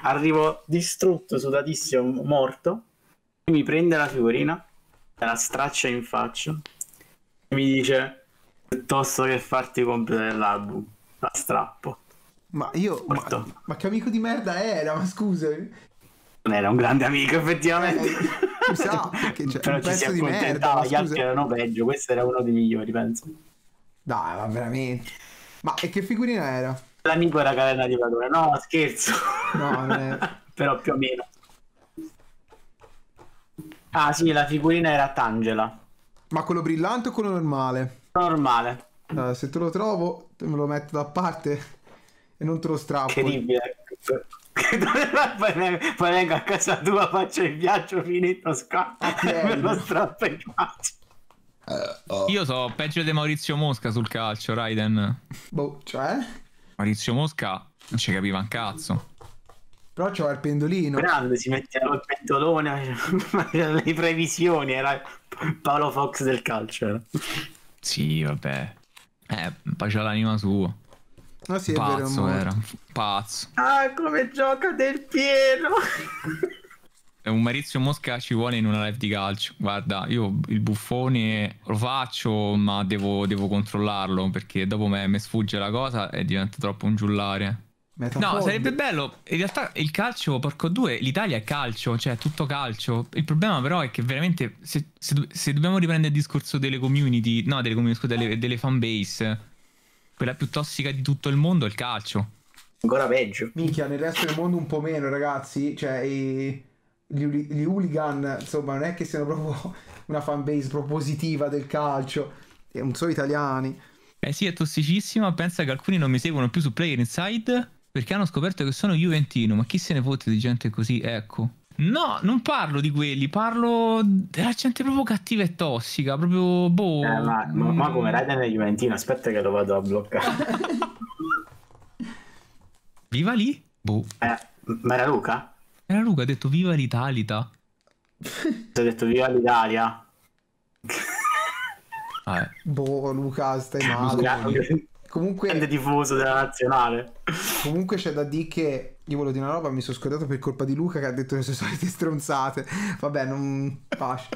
arrivo distrutto, sudatissimo, morto, mi prende la figurina la straccia in faccia e mi dice piuttosto che farti comprare l'album la strappo ma io ma, ma, che amico di merda era ma scusa non era un grande amico effettivamente eh, sa, cioè, però ci si accontentava gli altri erano peggio questo era uno dei migliori penso dai ma veramente ma e che figurina era? l'amico era Carena di Padova no scherzo no non è... però più o meno Ah sì, la figurina era Tangela. Ma quello brillante o quello normale? Normale. Allora, se te lo trovo, te me lo metto da parte e non te lo strappo. Incredibile. Poi vengo a casa tua, faccio il viaggio finito, scappo e ah, me lo strappo in casa. Uh, eh, oh. Io so peggio di Maurizio Mosca sul calcio, Raiden. Boh, cioè? Maurizio Mosca non ci capiva un cazzo. Però c'ho il pendolino. Grande, si metteva il pentolone, le previsioni, era Paolo Fox del calcio. Eh. Sì, vabbè. Eh, faceva l'anima sua. No, sì, pazzo vero, era, pazzo. Ah, come gioca del pieno. un Maurizio Mosca ci vuole in una live di calcio. Guarda, io il buffone lo faccio, ma devo, devo controllarlo perché dopo me, me sfugge la cosa e diventa troppo un giullare. Metaforbi. No, sarebbe bello. In realtà il calcio, porco due, l'Italia è calcio, cioè è tutto calcio. Il problema però è che veramente se, se, se dobbiamo riprendere il discorso delle community, no, delle community, scusa, delle, delle fanbase, quella più tossica di tutto il mondo è il calcio. Ancora peggio. Minchia, nel resto del mondo un po' meno, ragazzi. Cioè, i, gli, gli hooligan, insomma, non è che siano proprio una fanbase propositiva del calcio. Eh, non solo italiani. Eh sì, è tossicissima. Pensa che alcuni non mi seguono più su Player Inside perché hanno scoperto che sono Juventino, ma chi se ne fotte di gente così, ecco. No, non parlo di quelli, parlo della gente proprio cattiva e tossica, proprio boh. Eh, ma, ma, ma come Raiden è Juventino, aspetta che lo vado a bloccare. viva lì? Boh. Eh, ma era Luca? Era Luca, ha detto viva l'Italia. Ti ho detto viva l'Italia. Ah, eh. Boh, Luca, stai male. Comunque, grande tifoso della nazionale. Comunque c'è da dire che io volevo dire una roba, mi sono scordato per colpa di Luca che ha detto le sue solite stronzate. Vabbè, non pace.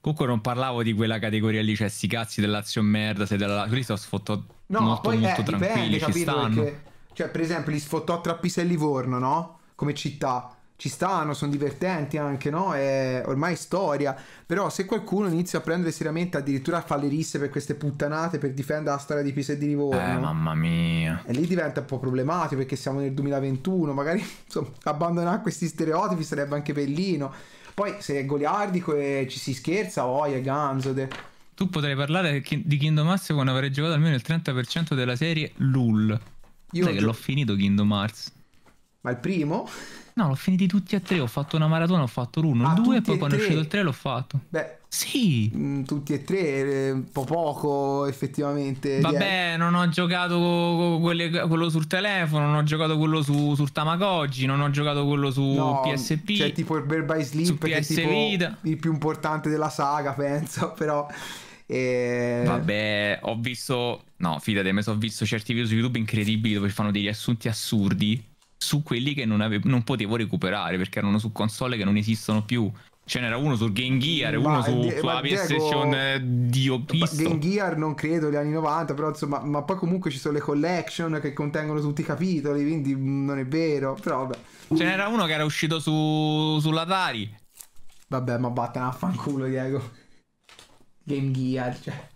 Comunque non parlavo di quella categoria lì, cioè sti cazzi dell'azione merda, se della... Quelli sono sfotto no, molto, poi, molto eh, tranquilli, dipende, ci stanno. Perché, cioè, per esempio, li sfottò tra Pisa e Livorno, no? Come città ci stanno, sono divertenti anche, no? È ormai storia. Però se qualcuno inizia a prendere seriamente addirittura a fare le risse per queste puttanate per difendere la storia di Pisa e di Livorno. Eh, mamma mia. E lì diventa un po' problematico perché siamo nel 2021, magari insomma, abbandonare questi stereotipi sarebbe anche bellino. Poi se è goliardico e ci si scherza, oh, è ganzode. Tu potrai parlare di Kingdom Hearts quando avrai giocato almeno il 30% della serie LUL. Io Sai che l'ho finito Kingdom Hearts. Ma il primo? No, l'ho finiti tutti e tre. Ho fatto una maratona, ho fatto l'uno, ah, due, e poi quando è uscito il tre l'ho fatto. Beh, sì. Mm, tutti e tre, eh, un po' poco effettivamente. Vabbè, yeah. non ho giocato quelle, quello sul telefono, non ho giocato quello su, sul Tamagotchi, non ho giocato quello su no, PSP. C'è tipo il Bear by Sleep che è tipo il più importante della saga, penso, però... E... Vabbè, ho visto... No, fidate, mi sono visto certi video su YouTube incredibili dove fanno dei riassunti assurdi su quelli che non, ave- non potevo recuperare perché erano su console che non esistono più. Ce n'era uno su Game Gear, ma, uno su, di, eh, su ma PlayStation eh, Dio Pisto. Game Gear non credo, gli anni 90, però insomma, ma poi comunque ci sono le collection che contengono tutti i capitoli, quindi non è vero, però vabbè. Ce n'era uno che era uscito su, sull'Atari. Vabbè, ma vattene un fanculo, Diego. Game Gear, cioè.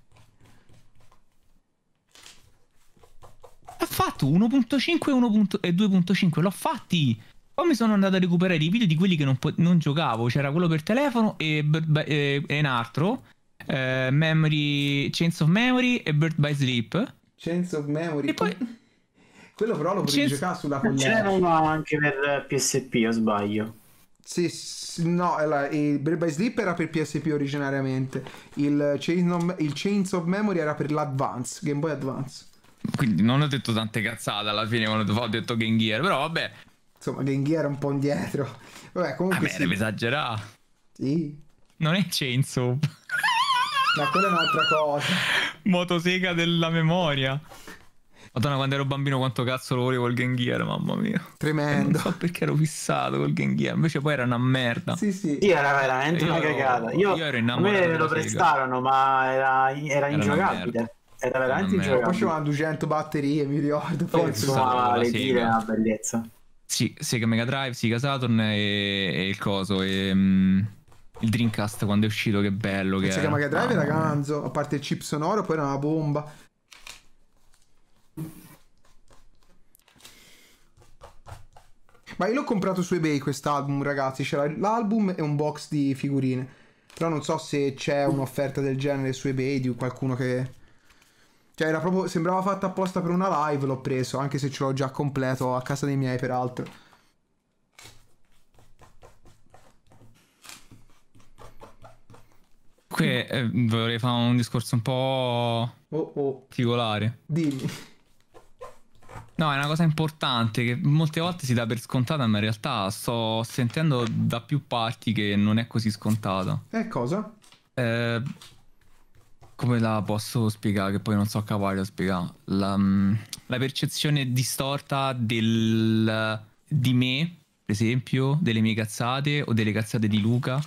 Ho fatto 1.5 e 2.5, l'ho fatti. Poi mi sono andato a recuperare i video di quelli che non, non giocavo. C'era quello per telefono e, e, e un altro. Eh, memory, Chains of Memory e Bird by Sleep. Chains of Memory. E poi... Quello però lo potevi giocare sulla colletta. C'era uno anche per PSP, o sbaglio. Sì, sì, no, allora, il Bird by Sleep era per PSP originariamente, il Chains, of, il Chains of Memory era per l'Advance, Game Boy Advance. Quindi non ho detto tante cazzate alla fine quando ho detto Game Gear, però vabbè. Insomma, Game Gear è un po' indietro. Vabbè, comunque. Vabbè, sì. deve esagerare. Sì. Non è Chainsaw. Ma quella è un'altra cosa. Motosega della memoria. Madonna, quando ero bambino quanto cazzo lo volevo il Game Gear, mamma mia. Tremendo. non so perché ero fissato col Game Gear, invece poi era una merda. Sì, sì. Io era veramente io una cagata. Io, io ero innamorato. A me lo prestarono, ma era, era, era ingiocabile. Era veramente incredibile. Poi c'erano 200 batterie, mi ricordo. Forse ma le tire è una bellezza. Sì, Sega Mega Drive, Sega Saturn e, e il coso. E, um, mm, il Dreamcast quando è uscito, che bello. Che Sega Mega Drive era ganzo, a parte il chip sonoro, poi era una bomba. Ma io l'ho comprato su eBay quest'album, ragazzi. C'era l'album e un box di figurine. Però non so se c'è un'offerta del genere su eBay di qualcuno che cioè, era proprio. Sembrava fatta apposta per una live. L'ho preso. Anche se ce l'ho già completo a casa dei miei, peraltro. Qui eh, vorrei fare un discorso un po'. Oh, oh. particolare. Dimmi. No, è una cosa importante che molte volte si dà per scontata, ma in realtà sto sentendo da più parti che non è così scontata. E eh, cosa? Eh, come la posso spiegare? che Poi non so cavare a spiegare. La, mm, la, percezione distorta del, di me, per esempio, delle mie cazzate o delle cazzate di Luca,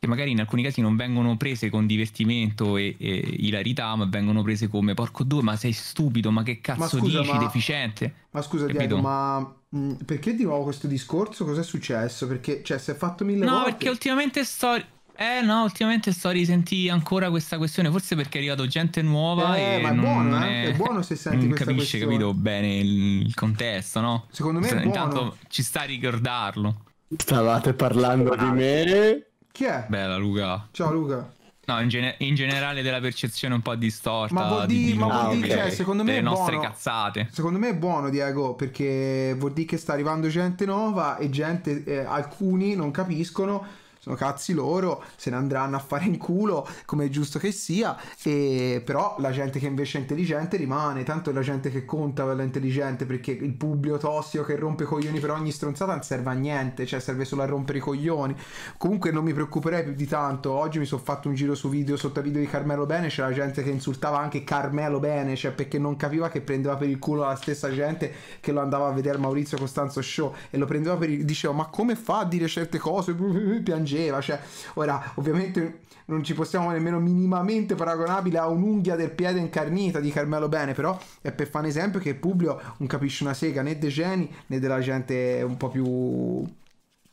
che magari in alcuni casi non vengono prese con divertimento e, e ilarità, ma vengono prese come porco due, ma sei stupido, ma che cazzo ma scusa, dici, ma... deficiente. Ma scusa Capito? Diego, ma mm, perché di nuovo questo discorso? Cos'è successo? Perché, cioè, si è fatto mille no, volte... No, perché ultimamente sto eh no, ultimamente sto risentì ancora questa questione, forse perché è arrivato gente nuova eh, ma è buono, eh? è... è buono se senti non capisci, capito bene il contesto, no? Secondo me è Intanto buono. ci sta a ricordarlo. Stavate parlando di me? Chi è? Bella Luca. Ciao Luca. No, in, gener- in, generale della percezione un po' distorta. Ma vuol dire, di, di ma vuol dire okay. cioè, secondo me... Le nostre buono, cazzate. Secondo me è buono, Diego, perché vuol dire che sta arrivando gente nuova e gente, eh, alcuni non capiscono sono cazzi loro, se ne andranno a fare in culo come è giusto che sia, e, però la gente che invece è intelligente rimane, tanto è la gente che conta quella intelligente perché il pubblico tossico che rompe i coglioni per ogni stronzata non serve a niente, cioè serve solo a rompere i coglioni. Comunque non mi preoccuperei più di tanto, oggi mi sono fatto un giro su video, sotto video di Carmelo Bene, c'era gente che insultava anche Carmelo Bene, cioè perché non capiva che prendeva per il culo la stessa gente che lo andava a vedere Maurizio Costanzo Show e lo prendeva per il... diceva ma come fa a dire certe cose, piangeva piangeva, cioè, ora ovviamente non ci possiamo nemmeno minimamente paragonabile a un'unghia del piede incarnita di Carmelo Bene, però è per fare un esempio che Publio non capisce una sega né dei geni né della gente un po' più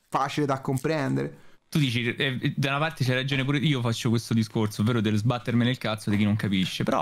facile da comprendere tu dici, eh, da una parte c'è ragione pure io faccio questo discorso, ovvero del sbattermene il cazzo di chi non capisce, però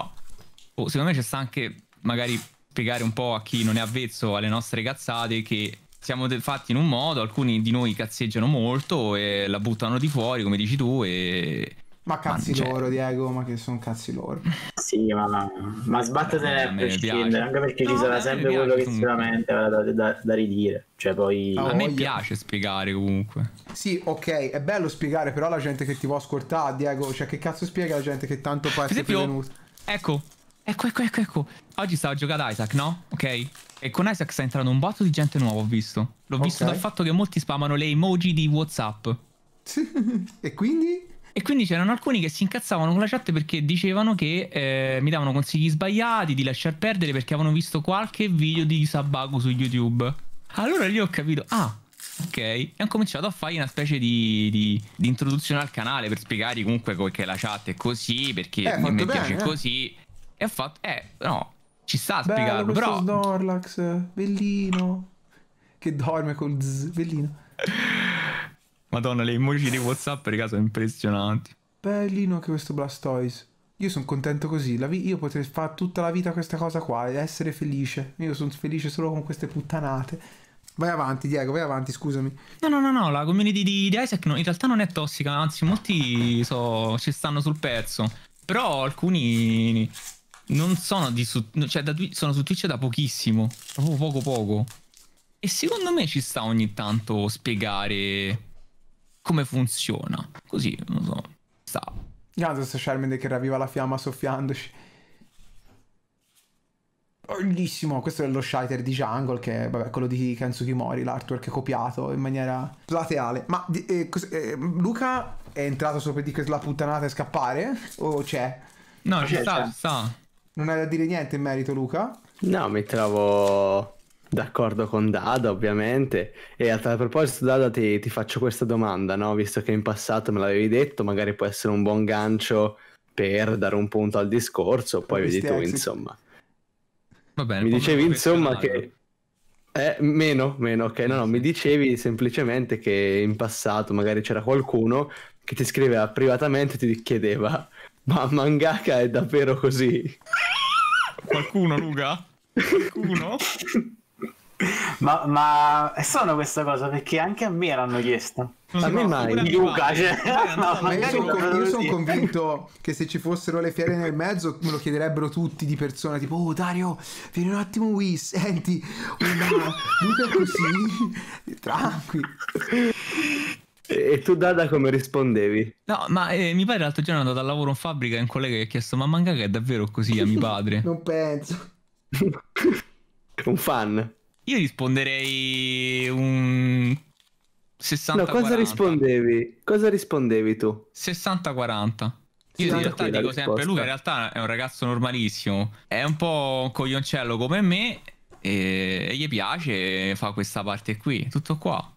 oh, secondo me c'è sta anche magari spiegare un po' a chi non è avvezzo alle nostre cazzate che siamo fatti in un modo, alcuni di noi cazzeggiano molto e la buttano di fuori, come dici tu, e... Ma cazzi ma loro, Diego, ma che sono cazzi loro. Sì, ma, ma sbattatene eh, a prescindere, anche perché no, ci sarà sempre quello che sicuramente avrà da, da, da, ridire. Cioè, poi... a me piace spiegare comunque. Sì, ok, è bello spiegare, però la gente che ti può ascoltare, Diego, cioè che cazzo spiega la gente che tanto poi è venuta? Ecco, ecco, ecco, ecco, ecco. Oggi stava giocando ad Isaac, no? Ok. E con Isaac sta entrando un botto di gente nuova, ho visto. L'ho okay. visto dal fatto che molti spamano le emoji di Whatsapp. e quindi? E quindi c'erano alcuni che si incazzavano con la chat perché dicevano che eh, mi davano consigli sbagliati di lasciar perdere perché avevano visto qualche video di Sabago su YouTube. Allora lì ho capito, ah, ok, e ho cominciato a fare una specie di, di, di introduzione al canale per spiegare comunque che la chat è così, perché eh, mi, mi bene, piace eh. così. E ho fatto, eh, no, ci sta a Bello spiegarlo, però... Snorlax, bellino, che dorme col zzz, bellino. Madonna, le emoji di Whatsapp, raga, sono impressionanti. Bellino anche questo Blastoise. Io sono contento così, vi- io potrei fare tutta la vita questa cosa qua, essere felice. Io sono felice solo con queste puttanate. Vai avanti, Diego, vai avanti, scusami. No, no, no, no la community di, di Isaac no, in realtà non è tossica, anzi molti so, ci stanno sul pezzo. Però alcuni non sono di su, cioè da, sono su Twitch da pochissimo, proprio poco poco. E secondo me ci sta ogni tanto spiegare come funziona. Così, non so, sta. Guarda social media che ravviva la fiamma soffiandoci. Bellissimo, questo è lo shiter di Jungle, che vabbè, quello di Kensuke Mori, l'artwork copiato in maniera laterale. Ma eh, eh, Luca è entrato sopra di quella puttanata e scappare? O c'è? No, ci sta, ci sta. Non hai da dire niente in merito, Luca? No, mi trovo d'accordo con Dada, ovviamente. E a tal proposito, Dada, ti, ti faccio questa domanda, no? Visto che in passato me l'avevi detto, magari può essere un buon gancio per dare un punto al discorso, poi vedi tu, exit. insomma. Va bene, mi dicevi, insomma, che... Eh, meno, meno, ok. No, no, mi dicevi semplicemente che in passato magari c'era qualcuno che ti scriveva privatamente e ti chiedeva ma mangaka è davvero così? Qualcuno, Luca? Qualcuno? Ma, ma, è strano questa cosa perché anche a me l'hanno chiesto. A me mai. Luca, cioè, no, ma io sono, con, io sono convinto che se ci fossero le fiere nel mezzo me lo chiederebbero tutti di persona, tipo "Oh Dario, vieni un attimo qui, senti, oh, no, Luca è così, tranqui". E tu Dada come rispondevi? No, ma eh, mi pare l'altro giorno è andato al lavoro in fabbrica e un collega gli ha chiesto ma mangaka è davvero così a mio padre? non penso. un fan? Io risponderei un 60 No, cosa rispondevi? Cosa rispondevi tu? 60-40. Io in realtà dico risposta. sempre, lui in realtà è un ragazzo normalissimo, è un po' un coglioncello come me e, e gli piace, fa questa parte qui, tutto qua.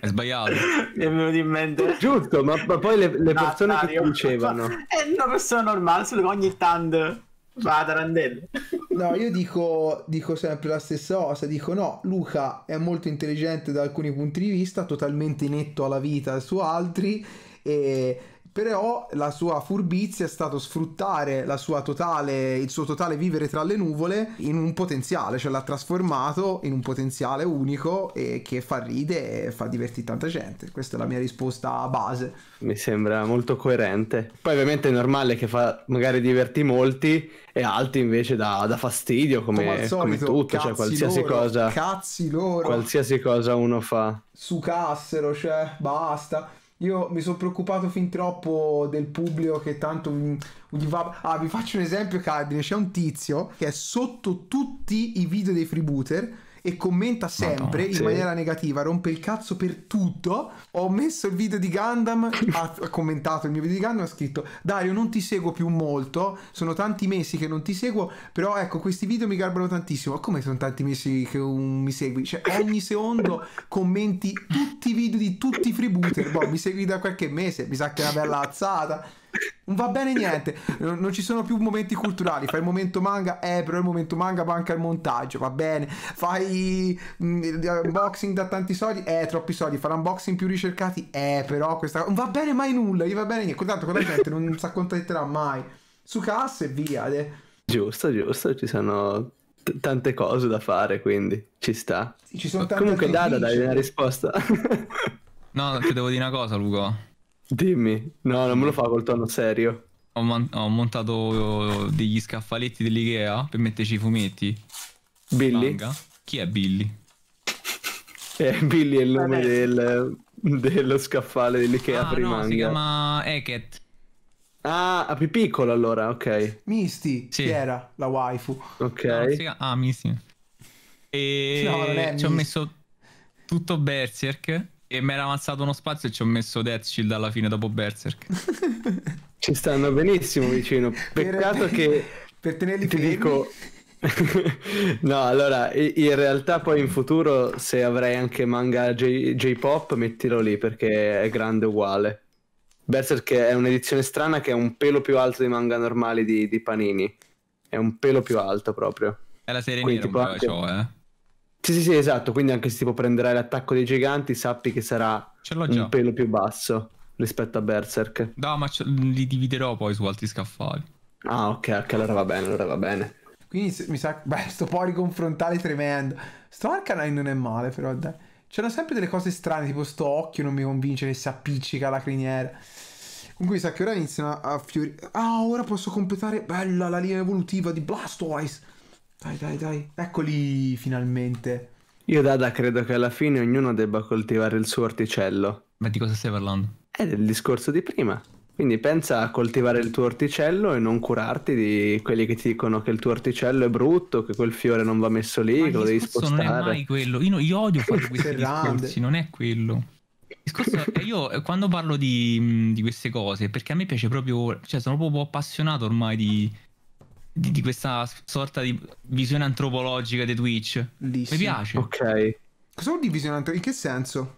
È sbagliato. Mi è venuto in mente. Giusto, ma, ma poi le, le persone che dicevano. È una persona normale, solo che ogni tanto va a tarandelle. No, io dico, dico, sempre la stessa cosa. Dico no, Luca è molto intelligente da alcuni punti di vista, totalmente netto alla vita su altri. E però la sua furbizia è stato sfruttare totale, il suo totale vivere tra le nuvole in un potenziale, cioè l'ha trasformato in un potenziale unico e che fa ride e fa divertire tanta gente. Questa è la mia risposta base. Mi sembra molto coerente. Poi ovviamente è normale che fa magari diverti molti e altri invece da, da fastidio come, come, solito, come tutto, cioè qualsiasi loro, cosa... Cazzi loro! Qualsiasi cosa uno fa. Su cassero, cioè basta. Io mi sono preoccupato fin troppo del pubblico che tanto gli va... Ah, vi faccio un esempio, Cardine. C'è un tizio che è sotto tutti i video dei freebooter e commenta sempre Madonna, in sì. maniera negativa, rompe il cazzo per tutto. Ho messo il video di Gundam, ha, ha commentato il mio video di Gundam, ha scritto Dario non ti seguo più molto, sono tanti mesi che non ti seguo, però ecco questi video mi garbano tantissimo. Ma come sono tanti mesi che um, mi segui? Cioè ogni secondo commenti tutti i video di tutti i freebooter, boh mi segui da qualche mese, mi sa che è una bella alzata. Non va bene niente, non ci sono più momenti culturali, fai il momento manga, eh però il momento manga manca il montaggio, va bene, fai mm, eh, unboxing da tanti soldi, eh troppi soldi, fai unboxing più ricercati, eh però questa non va bene mai nulla, gli va bene niente, tanto quella gente non si accontenterà mai, su casse e via. Eh. Giusto, giusto, ci sono t- tante cose da fare quindi ci sta. ci sono tante Comunque Dada dai una risposta. no, ti devo dire una cosa Lugo. Dimmi, no, non me lo fa col tono serio. Ho, ho montato uh, degli scaffaletti dell'IKEA per metterci i fumetti. Billy? Manga. Chi è Billy? Eh, Billy è il nome del, dello scaffale dell'IKEA ah, prima. No, si chiama Eket. Ah, a ah, piccolo allora, ok. Misty, sì. chi era la waifu? Ok. No, chiama... Ah, Misty. E no, non è ci ho messo tutto Berserk e mi era avanzato uno spazio e ci ho messo Death Shield alla fine dopo Berserk. ci stanno benissimo vicino. Peccato per, che per tenerli ti fermi. dico no, allora in realtà poi in futuro se avrei anche manga J-pop mettilo lì perché è grande uguale. Berserk è un'edizione strana che è un pelo più alto di manga normali di, di Panini. È un pelo più alto proprio. È la serie Quindi, nera un po' anche... ciò, eh. Sì, sì, sì, esatto. Quindi anche se tipo prenderai l'attacco dei giganti, sappi che sarà un pelo più basso rispetto a Berserk. No, ma li dividerò poi su altri scaffali. Ah, ok, ok, allora va bene, allora va bene. Quindi mi sa, beh, sto poi confrontare tremendo. Sto Arcanine non è male, però dai. C'erano sempre delle cose strane, tipo sto occhio non mi convince che si appiccica la criniera. Comunque mi sa che ora iniziano a fiorire. Ah, ora posso completare. Bella la linea evolutiva di Blastoise. Dai, dai, dai. Eccoli finalmente. Io, Dada, credo che alla fine ognuno debba coltivare il suo orticello. Ma di cosa stai parlando? È del discorso di prima. Quindi pensa a coltivare il tuo orticello e non curarti di quelli che ti dicono che il tuo orticello è brutto, che quel fiore non va messo lì, che lo devi spostare. non è mai quello. Io, io odio fare questi discorsi, non è quello. Il discorso è che io eh, quando parlo di, mm, di, queste cose, perché a me piace proprio, cioè sono proprio appassionato ormai di, di, di, questa sorta di visione antropologica di Twitch. Lì, Mi piace. Ok. Cosa vuol dire visione antropologica? In che senso?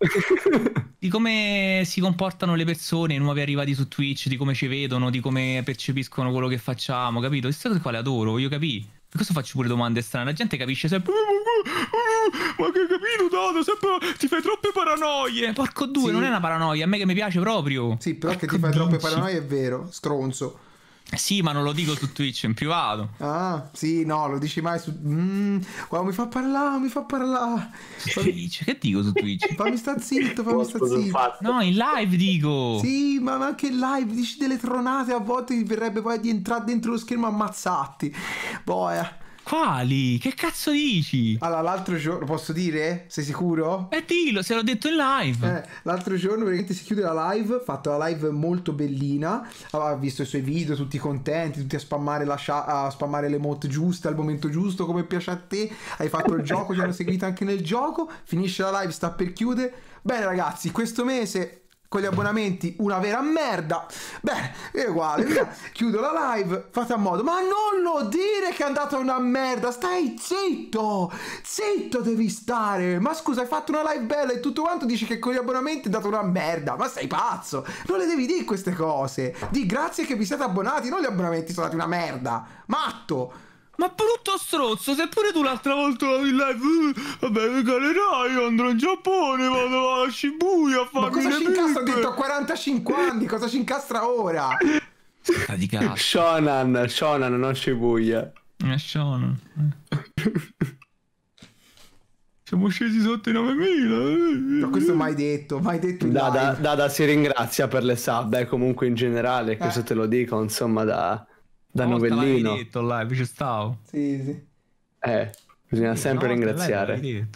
di come si comportano le persone, i nuovi arrivati su Twitch, di come ci vedono, di come percepiscono quello che facciamo, capito? Queste cose qua le adoro, voglio capire. Per questo faccio pure domande strane. La gente capisce sempre. Uh, uh, uh, ma che capito, Dato? Sempre... Ti fai troppe paranoie. Porco due, sì. non è una paranoia. A me che mi piace proprio. Sì, però Porco che ti fai troppe paranoie è vero. Stronzo. Sì, ma non lo dico su Twitch, in privato. Ah, sì, no, lo dici mai su... Mm, wow, mi fa parlare, mi fa parlare. Twitch, che dico su Twitch? Fammi sta zitto, fammi sta zitto. No, in live dico. Sì, ma anche in live dici delle tronate a volte ti verrebbe poi di entrare dentro lo schermo ammazzati. ammazzarti. Boia. Quali? Che cazzo dici? Allora, l'altro giorno, posso dire? Sei sicuro? Eh, dillo, se l'ho detto in live. Eh, l'altro giorno praticamente si chiude la live, ha fatto la live molto bellina, ha visto i suoi video, tutti contenti, tutti a spammare, la a spammare le mot giuste al momento giusto, come piace a te, hai fatto il gioco, ti hanno seguito anche nel gioco, finisce la live, sta per chiudere. Bene ragazzi, questo mese con gli abbonamenti una vera merda. Bene, è uguale. Chiudo la live, fate a modo. Ma non lo dire che è andata una merda. Stai zitto, zitto devi stare. Ma scusa, hai fatto una live bella e tutto quanto dici che con gli abbonamenti è andata una merda. Ma sei pazzo, non le devi dire queste cose. Di grazie che vi siete abbonati, non gli abbonamenti sono andati una merda. Matto. Ma brutto strozzo, pure tu l'altra volta in live, uh, vabbè, mi calerai, andrò in Giappone, vado a Shibuya a farmi Ma cosa ci incastra? Ho detto 45 anni, cosa ci incastra ora? Ah, Shonan, Shonan, non Shibuya. Eh, Shonan. Eh. Siamo scesi sotto i 9000. Eh. Ma questo mai detto, mai detto in Dada, Dada si ringrazia per le sub, eh, comunque in generale, eh. questo eh. te lo dico, insomma, da da Volta novellino. detto live, ci stavo. Sì, sì. Eh, bisogna sì, sempre ringraziare.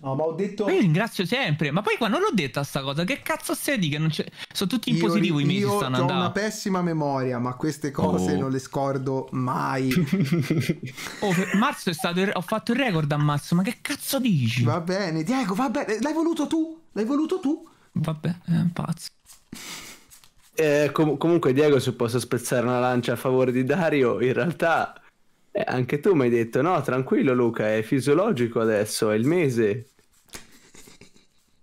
No, ma ho detto. io ringrazio sempre. Ma poi qua non l'ho detto a sta cosa. Che cazzo sei di che non c'è. Sono tutti in io, positivo io, i mesi io stanno andando. una pessima memoria, ma queste cose oh. non le scordo mai. oh, marzo è stato. Il... Ho fatto il record a marzo. Ma che cazzo dici? Va bene, Diego, va bene. L'hai voluto tu? L'hai voluto tu? Vabbè, è un pazzo. Eh, com- comunque, Diego, se posso spezzare una lancia a favore di Dario, in realtà eh, anche tu mi hai detto: no, tranquillo, Luca, è fisiologico adesso, è il mese.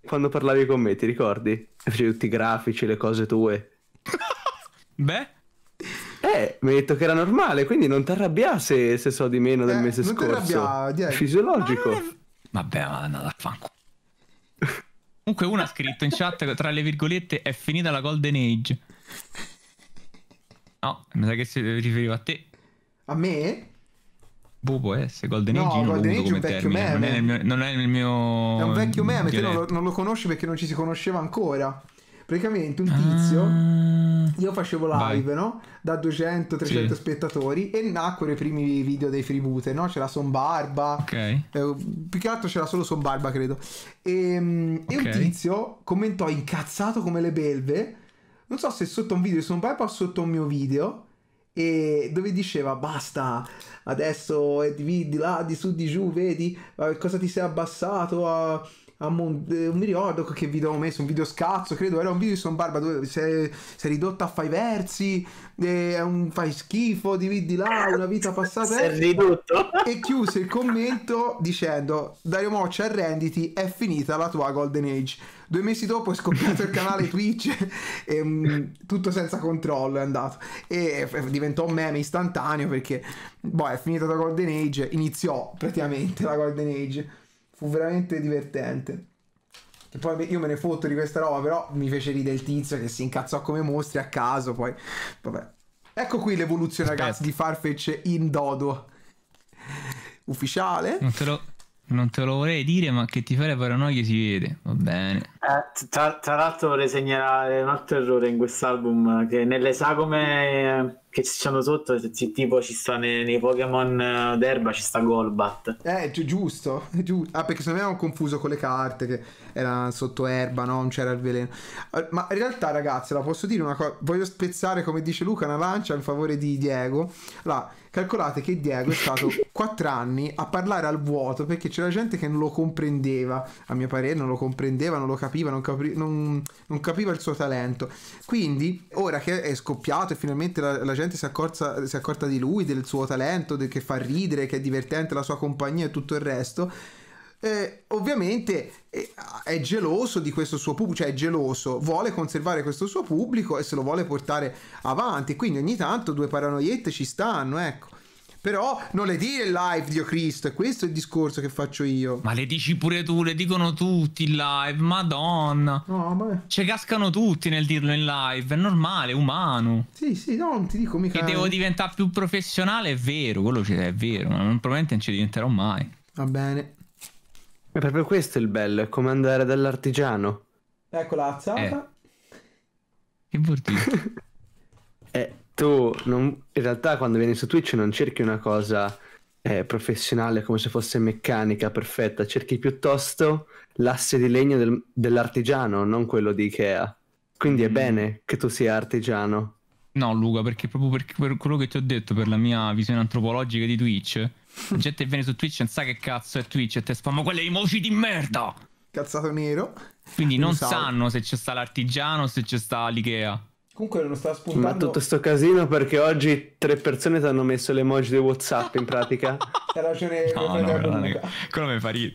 Quando parlavi con me, ti ricordi? Facevi tutti i grafici, le cose tue. Beh. Eh, mi hai detto che era normale, quindi non ti arrabbia se, se so di meno del eh, mese non scorso. Non ti arrabbia, Diego. È fisiologico. Vabbè, ma andata a fanculo. Comunque uno ha scritto in chat tra le virgolette è finita la Golden Age. No, mi sa che si riferiva a te. A me? Boh, eh, può essere Golden Age. No, Golden Age è un vecchio termine. meme. Non è, mio, non è, il mio... È un vecchio meme, dialetto. te non lo, non lo, conosci perché non ci si conosceva ancora. Praticamente un tizio... Ah io facevo live, Vai. no? Da 200-300 sì. spettatori e nacquero i primi video dei freebooter, no? C'era Son Barba. Ok. Eh, più che altro c'era solo Son Barba, credo. E, ehm, okay. e, un tizio commentò incazzato come le belve, non so se sotto un video di Son Barba o sotto un mio video, e dove diceva basta, adesso è di, di là, di su, di giù, vedi cosa ti sei abbassato a a ah, Mon- eh, non mi ricordo che video ho messo, un video scazzo, credo, era un video di Son Barba dove si è, si ridotto a fai versi, eh, un, fai schifo, dividi là, una vita passata. si è eh. ridotto. E chiuse il commento dicendo, Dario Moccia, arrenditi, è finita la tua Golden Age. Due mesi dopo è scoppiato il canale Twitch, e, um, tutto senza controllo è andato. E, e diventò un meme istantaneo perché, boh, è finita la Golden Age, iniziò praticamente la Golden Age fu veramente divertente. Che poi io me ne fotto di questa roba, però mi fece ridere il tizio che si incazzò come mostri a caso, poi vabbè. Ecco qui l'evoluzione Aspetta. ragazzi di Farfetch in dodo. Ufficiale? Non te lo non te lo vorrei dire, ma che ti fa le paranoie si vede, va bene. Eh, tra, tra l'altro vorrei segnalare un altro errore in quest'album, che nelle sagome che ci sono sotto, tipo ci sta nei, nei Pokémon eh, d'erba, ci sta Golbat. Eh, gi- giusto, giu- ah, perché se non avevamo confuso con le carte che erano sotto erba, no? Non c'era il veleno. Eh, ma in realtà, ragazzi, la posso dire una cosa, voglio spezzare, come dice Luca, una lancia in favore di Diego. Allora, Calcolate che Diego è stato 4 anni a parlare al vuoto perché c'era gente che non lo comprendeva, a mio parere non lo comprendeva, non lo capiva, non, capri- non, non capiva il suo talento. Quindi ora che è scoppiato e finalmente la, la gente si, accorza, si è accorta di lui, del suo talento, del, che fa ridere, che è divertente la sua compagnia e tutto il resto, eh, ovviamente eh, è geloso di questo suo pubblico, cioè è geloso, vuole conservare questo suo pubblico e se lo vuole portare avanti, quindi ogni tanto due paranoiette ci stanno, ecco. Però non le dire live, Dio Cristo, è questo il discorso che faccio io. Ma le dici pure tu, le dicono tutti in live, madonna. No, ma... Ci cioè, cascano tutti nel dirlo in live, è normale, è umano. Sì, sì, no, non ti dico mica... Che devo diventare più professionale, è vero, quello c'è, è vero, ma probabilmente non ci diventerò mai. Va bene. È proprio questo il bello, è come andare dall'artigiano. Eccola alzata. Eh. Che vuol dire? eh, tu non... in realtà quando vieni su Twitch non cerchi una cosa eh, professionale come se fosse meccanica perfetta, cerchi piuttosto l'asse di legno del... dell'artigiano, non quello di Ikea. Quindi mm. è bene che tu sia artigiano. No, Luca, perché proprio per quello che ti ho detto, per la mia visione antropologica di Twitch, la gente viene su Twitch e non sa che cazzo è Twitch e te spammo quelle emoji di merda. Cazzato nero. Quindi non Pensavo. sanno se c'è sta l'artigiano o se c'è sta l'Ikea. Comunque non sta spuntando. Ma tutto sto casino perché oggi tre persone ti hanno messo le emoji di WhatsApp in pratica. Hai ragione, no, no, quello, mi fa ridere.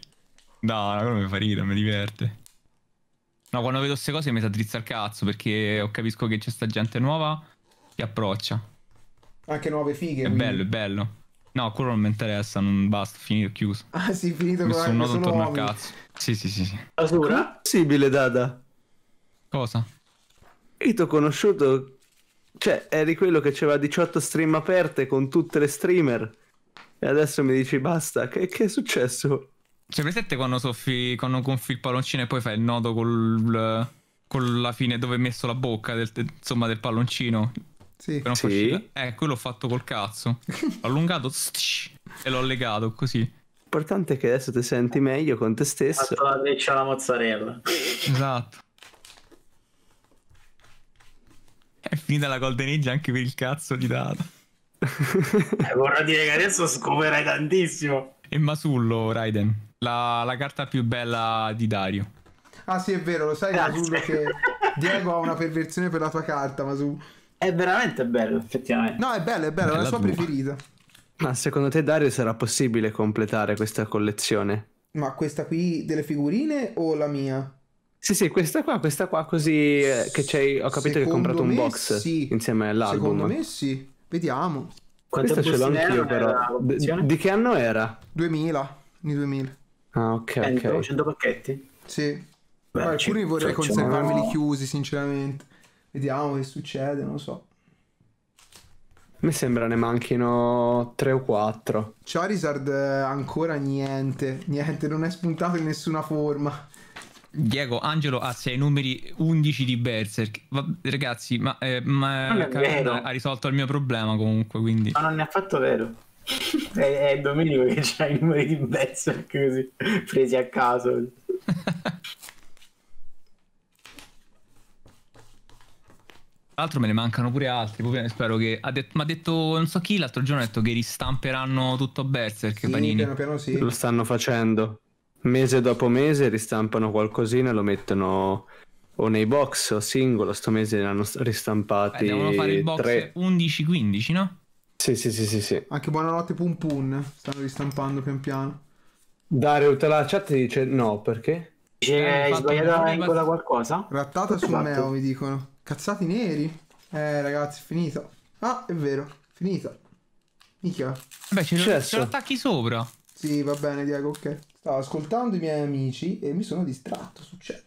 No, no, quello mi fa ridere, mi diverte. No, quando vedo queste cose mi sa drizza il cazzo perché capisco che c'è sta gente nuova che approccia. Anche nuove fighe. È quindi. bello, è bello. No, quello non mi interessa, non basta, finito, chiuso. Ah sì, finito con Nessun nodo intorno uomini. al cazzo. Sì, sì, sì. Allora? Asura? Possibile, Dada. Cosa? Io ti ho conosciuto... Cioè, eri quello che aveva 18 stream aperte con tutte le streamer. E adesso mi dici basta, che, che è successo? Cioè, presente quando soffi, quando gonfi il palloncino e poi fai il nodo col, con la fine dove hai messo la bocca del, insomma, del palloncino? Sì. Per sì. Eh, quello l'ho fatto col cazzo. L'ho allungato stsh, e l'ho legato così. L'importante è che adesso ti senti meglio con te stesso. Fatto la treccia alla mozzarella. Esatto. È finita la Golden Age anche per il cazzo di Data. eh, vorrei dire che adesso scoperai tantissimo. E Masullo, Raiden. La, la, carta più bella di Dario. Ah sì, è vero, lo sai Masullo che Diego ha una perversione per la tua carta, Masullo. È veramente bello, effettivamente. No, è bello, è bello, è la sua preferita. Ma secondo te, Dario, sarà possibile completare questa collezione? Ma questa qui delle figurine o la mia? Sì, sì, questa qua, questa qua così eh, che c'hai, ho capito Secondo che hai comprato un box sì. insieme all'album. Secondo me sì, vediamo. Quanto Questo ce l'ho anch'io però. di che anno era? 2000, anni 2000. Ah, ok, eh, ok. 100 diciamo pacchetti? Sì. Beh, Ma alcuni vorrei conservarmeli chiusi, sinceramente. Vediamo che succede, non lo so. Mi sembra ne manchino 3 o 4. Charizard eh, ancora niente, niente, non è spuntato in nessuna forma. Diego Angelo ha 6 numeri 11 di Berserk. Va, ragazzi, ma, eh, ma ha risolto il mio problema comunque. Quindi. Ma non è affatto vero. è, è Domenico che ha i numeri di Berserk così presi a caso. Tra l'altro me ne mancano pure altri, spero che... Ha detto, mi ha detto, non so chi, l'altro giorno ha detto che ristamperanno tutto Berserk, sì, Panini. Piano piano sì. Lo stanno facendo. Mese dopo mese ristampano qualcosina, lo mettono o nei box o singolo. Sto mese ne hanno ristampati... Eh, devono fare il box 3... 11-15, no? Sì, sì, sì, sì, sì. Anche Buonanotte Pum Pum. Eh. stanno ristampando pian piano. Dario, te la chat dice no, perché? Dice eh, hai sbagliato a qualcosa? Rattata su Meo, mi dicono. Cazzati neri. Eh, ragazzi, finito. Ah, è vero, finito. Mica. Beh, ce lo, ce lo attacchi sopra. Sì, va bene, Diego, ok. Stavo ascoltando i miei amici e mi sono distratto, succede.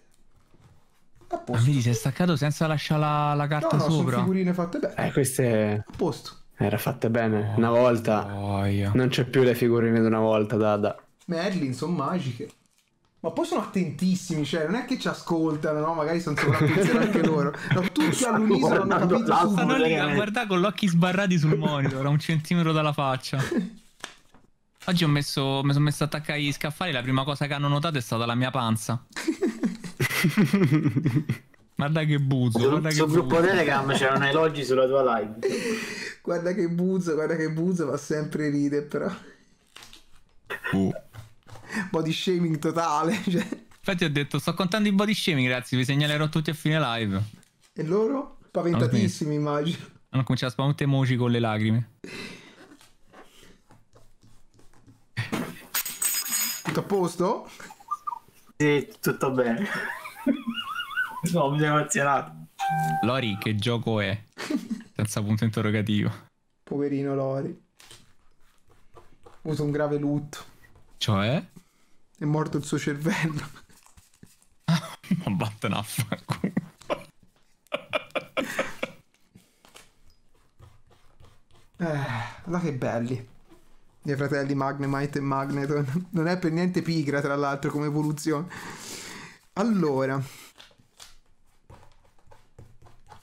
A posto. Ah, vedi, si è staccato senza lasciare la, la carta no, no, sopra. Sono figurine fatte bene. Eh, queste... A posto. Era fatte bene, oh, una volta. Oh, yeah. Non c'è più le figurine di una volta, Dada. Merlin, sono magiche. Ma poi sono attentissimi, cioè non è che ci ascoltano, no? Magari sono sovrapposizioni anche loro. No, tutti all'unisono hanno capito subito. Stanno lì a guardare con gli occhi sbarrati sul monitor, a un centimetro dalla faccia. Oggi ho messo, mi sono messo ad attaccare gli scaffali, la prima cosa che hanno notato è stata la mia panza. Guarda che buzzo. Sul, guarda sul che gruppo buzzo. Telegram c'erano elogi sulla tua live. guarda che buzzo, guarda che buzzo, fa sempre ride però. Uh body shaming totale. Cioè. Infatti ho detto, sto contando i body shaming, ragazzi, vi segnalerò tutti a fine live. E loro? Spaventatissimi, immagino. Hanno cominciato a spawnare emoji con le lacrime. Tutto a posto? Sì, tutto bene. no, mi sono emozionato. Lori, che gioco è? Senza punto interrogativo. Poverino Lori. Uso un grave lutto. Cioè? è morto il suo cervello. Ma vattene a fanculo. Eh, che belli. I fratelli Magnemite e Magneton. Non è per niente pigra, tra l'altro, come evoluzione. Allora.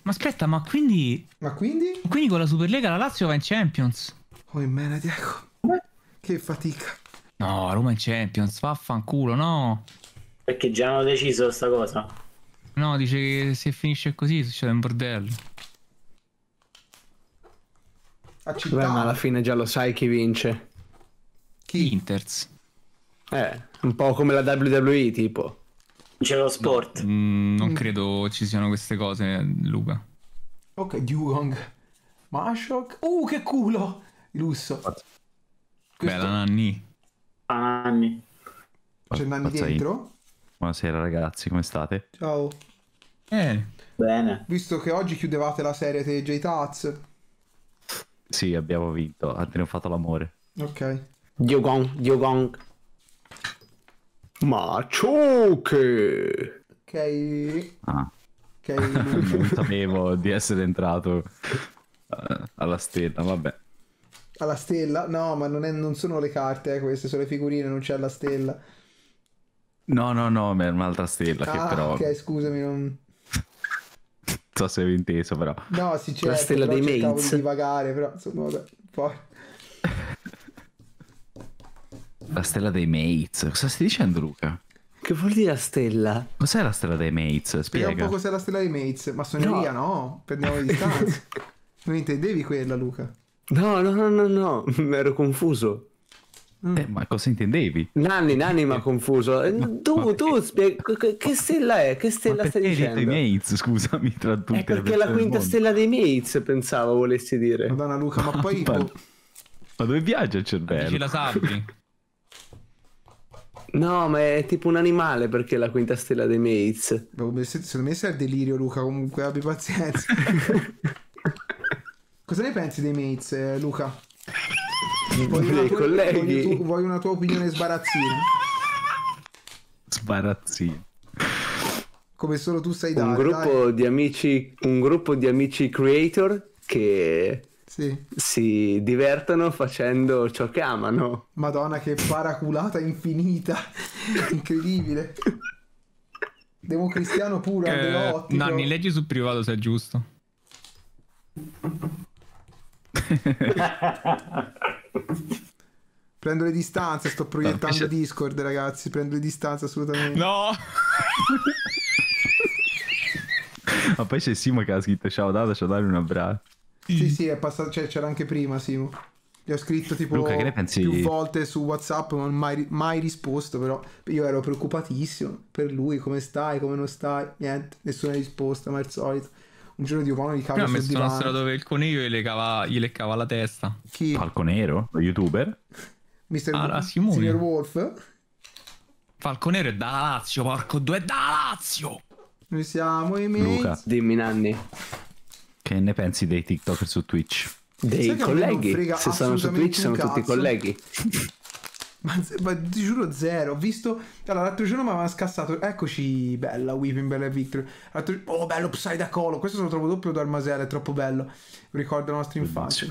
Ma aspetta, ma quindi... Ma quindi? Quindi con la Superlega la Lazio va in Champions. Oh, in mena, Diego. Che fatica. No, Roma in Champions, vaffanculo, no. Perché già hanno deciso sta cosa. No, dice che se finisce così succede un bordello. Beh, ma alla fine già lo sai chi vince. Chi? Inters. Eh, un po' come la WWE, tipo. C'è lo sport. No, mh, mm, non credo ci siano queste cose, Luca. Ok, Dugong. Mashok. Uh, che culo! Lusso. Questo... Bella Nanni. Nanni. C'è Nanni Forza dentro? Io. Buonasera ragazzi, come state? Ciao. Eh. Bene. Visto che oggi chiudevate la serie TJ Taz. Sì, abbiamo vinto, abbiamo fatto l'amore. Ok. Diogong, Diogong. Ma ciò che... Ok. Ah. Ok. non sapevo di essere entrato eh, alla stella, vabbè alla stella. No, ma non, è, non sono le carte, eh, queste sono le figurine, non c'è la stella. No, no, no, ma è un'altra stella. Ah, che però... ok, scusami, non... so se avevi inteso, però. No, sì, la stella dei Mates. di vagare, però insomma, vabbè, poi. La stella dei Mates. Cosa stai dicendo, Luca? Che vuol dire la stella? Cos'è la stella dei Mates? Spiega un po' cos'è la stella dei Mates, ma sogneria no, no. prendiamo le distanze. non intendevi quella, Luca. No, no, no, no, no, ero confuso. Eh, ma cosa intendevi? Nanni, Nanni mi ha eh. confuso. Eh, tu, ma tu, spie- che stella è? Che stella stai dicendo? dei Mates, scusami, tra tutte. È perché è la quinta stella dei Mates, pensavo volessi dire. Madonna Luca, ma poi... Ma, boh. ma dove viaggia il cervello? Dici la sabbi? No, ma è tipo un animale perché è la quinta stella dei Mates. Boh, secondo me sei il delirio Luca, comunque abbi pazienza. Cosa ne pensi dei mates, eh, Luca? Vuoi una, tua, colleghi. Vuoi, tu, vuoi una tua opinione sbarazzina? Sbarazzina. Come solo tu sai dare. Un gruppo dai. di amici, un gruppo di amici creator che sì. si divertono facendo ciò che amano. Madonna che paraculata infinita. Incredibile. Devo cristiano pure, eh, eh Nonni, leggi sul privato se è giusto. Prendo le distanze, sto proiettando no, Discord, ragazzi. Prendo le distanze assolutamente. No! Ma poi c'è Simo che ha scritto ciao Dada, ciao Dario, un abbraccio. Mm. Sì, sì, è passato, cioè, c'era anche prima Simo. Gli ho scritto tipo Luca, più volte su WhatsApp, non mai, mai risposto, però io ero preoccupatissimo per lui, come stai, come non stai, niente, nessuna risposta, ma al solito. Un giro di umano di cavolo. Mi ha messo una storia dove il coniglio gli, legava, gli leccava la testa. Chi? Falco Nero, lo youtuber. Mister ah, Wolf. Wolf. Falco Nero è da Lazio, porco due, è da Lazio. Noi siamo i miei. Luca, dimmi Nanni. Che ne pensi dei TikToker su Twitch? Dei colleghi, se sono su Twitch sono tutti colleghi. Ma, ma, ti giuro zero. Ho visto. Allora, l'altro giorno mi avevano scassato. Eccoci, bella Weeping Bella e Victory. L'altro... Oh, bello Psyda Colo. Questo se lo trovo doppio dal è troppo bello. Ricorda la nostra infanzia.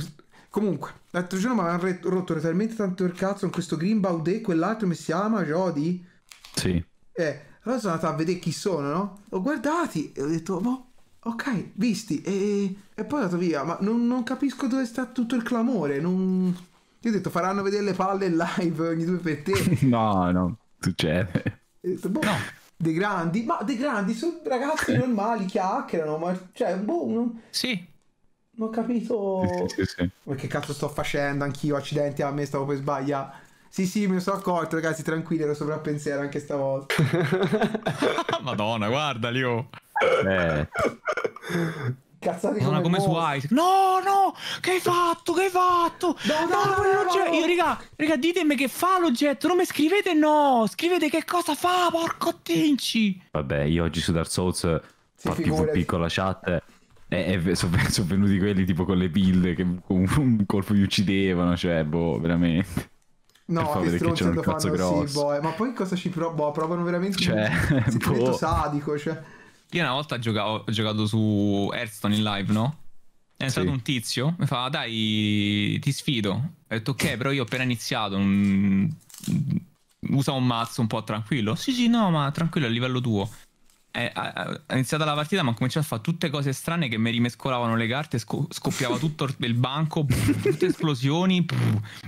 Comunque, l'altro giorno mi avevano rotto talmente tanto il cazzo con questo Green Baudet, quell'altro mi si ama, Jody. Sì. Eh, allora sono andato a vedere chi sono, no? Ho guardati e ho detto, boh. Ok, visti, e, e poi è andato via, ma non, non capisco dove sta tutto il clamore, non, io ho detto faranno vedere le palle live ogni due per te. no, no, succede. detto, boh, no. dei grandi, ma dei grandi sono ragazzi normali, chiacchierano, ma cioè, boh, non... Sì. Non ho capito... Sì, sì, sì, ma che cazzo sto facendo anch'io, accidenti a me, stavo per sbagliare. Sì, sì, mi sono accorto, ragazzi, tranquilli, ero sopra pensiero anche stavolta. Madonna, guarda, Leo. Oh. Eh. cazzate come, no, come su Isaac. No, no, che hai fatto? Che hai fatto? No, no, no, no, no, Io, raga, raga, ditemi che fa l'oggetto. Non mi scrivete no. Scrivete che cosa fa, porco tinci. Vabbè, io oggi su Dark Souls ho fatto un piccola chat. Eh, e, sono, venuti quelli tipo con le pille che con un colpo gli uccidevano, cioè, boh, veramente. No, che stronzi lo fanno, grosso. sì, boh, eh, ma poi cosa ci provano? Boh, provano veramente cioè, un boh. sadico, cioè... Io una volta giocavo, ho giocato su Hearthstone in live, no? È entrato sì. un tizio, mi fa dai ti sfido. Ho detto ok, però io ho appena iniziato, un... usa un mazzo un po' tranquillo. Sì sì no, ma tranquillo a livello tuo. È, eh, è iniziata la partita, ma ha cominciato a fare tutte cose strane che mi rimescolavano le carte. Sco- scoppiava tutto il banco, tutte esplosioni,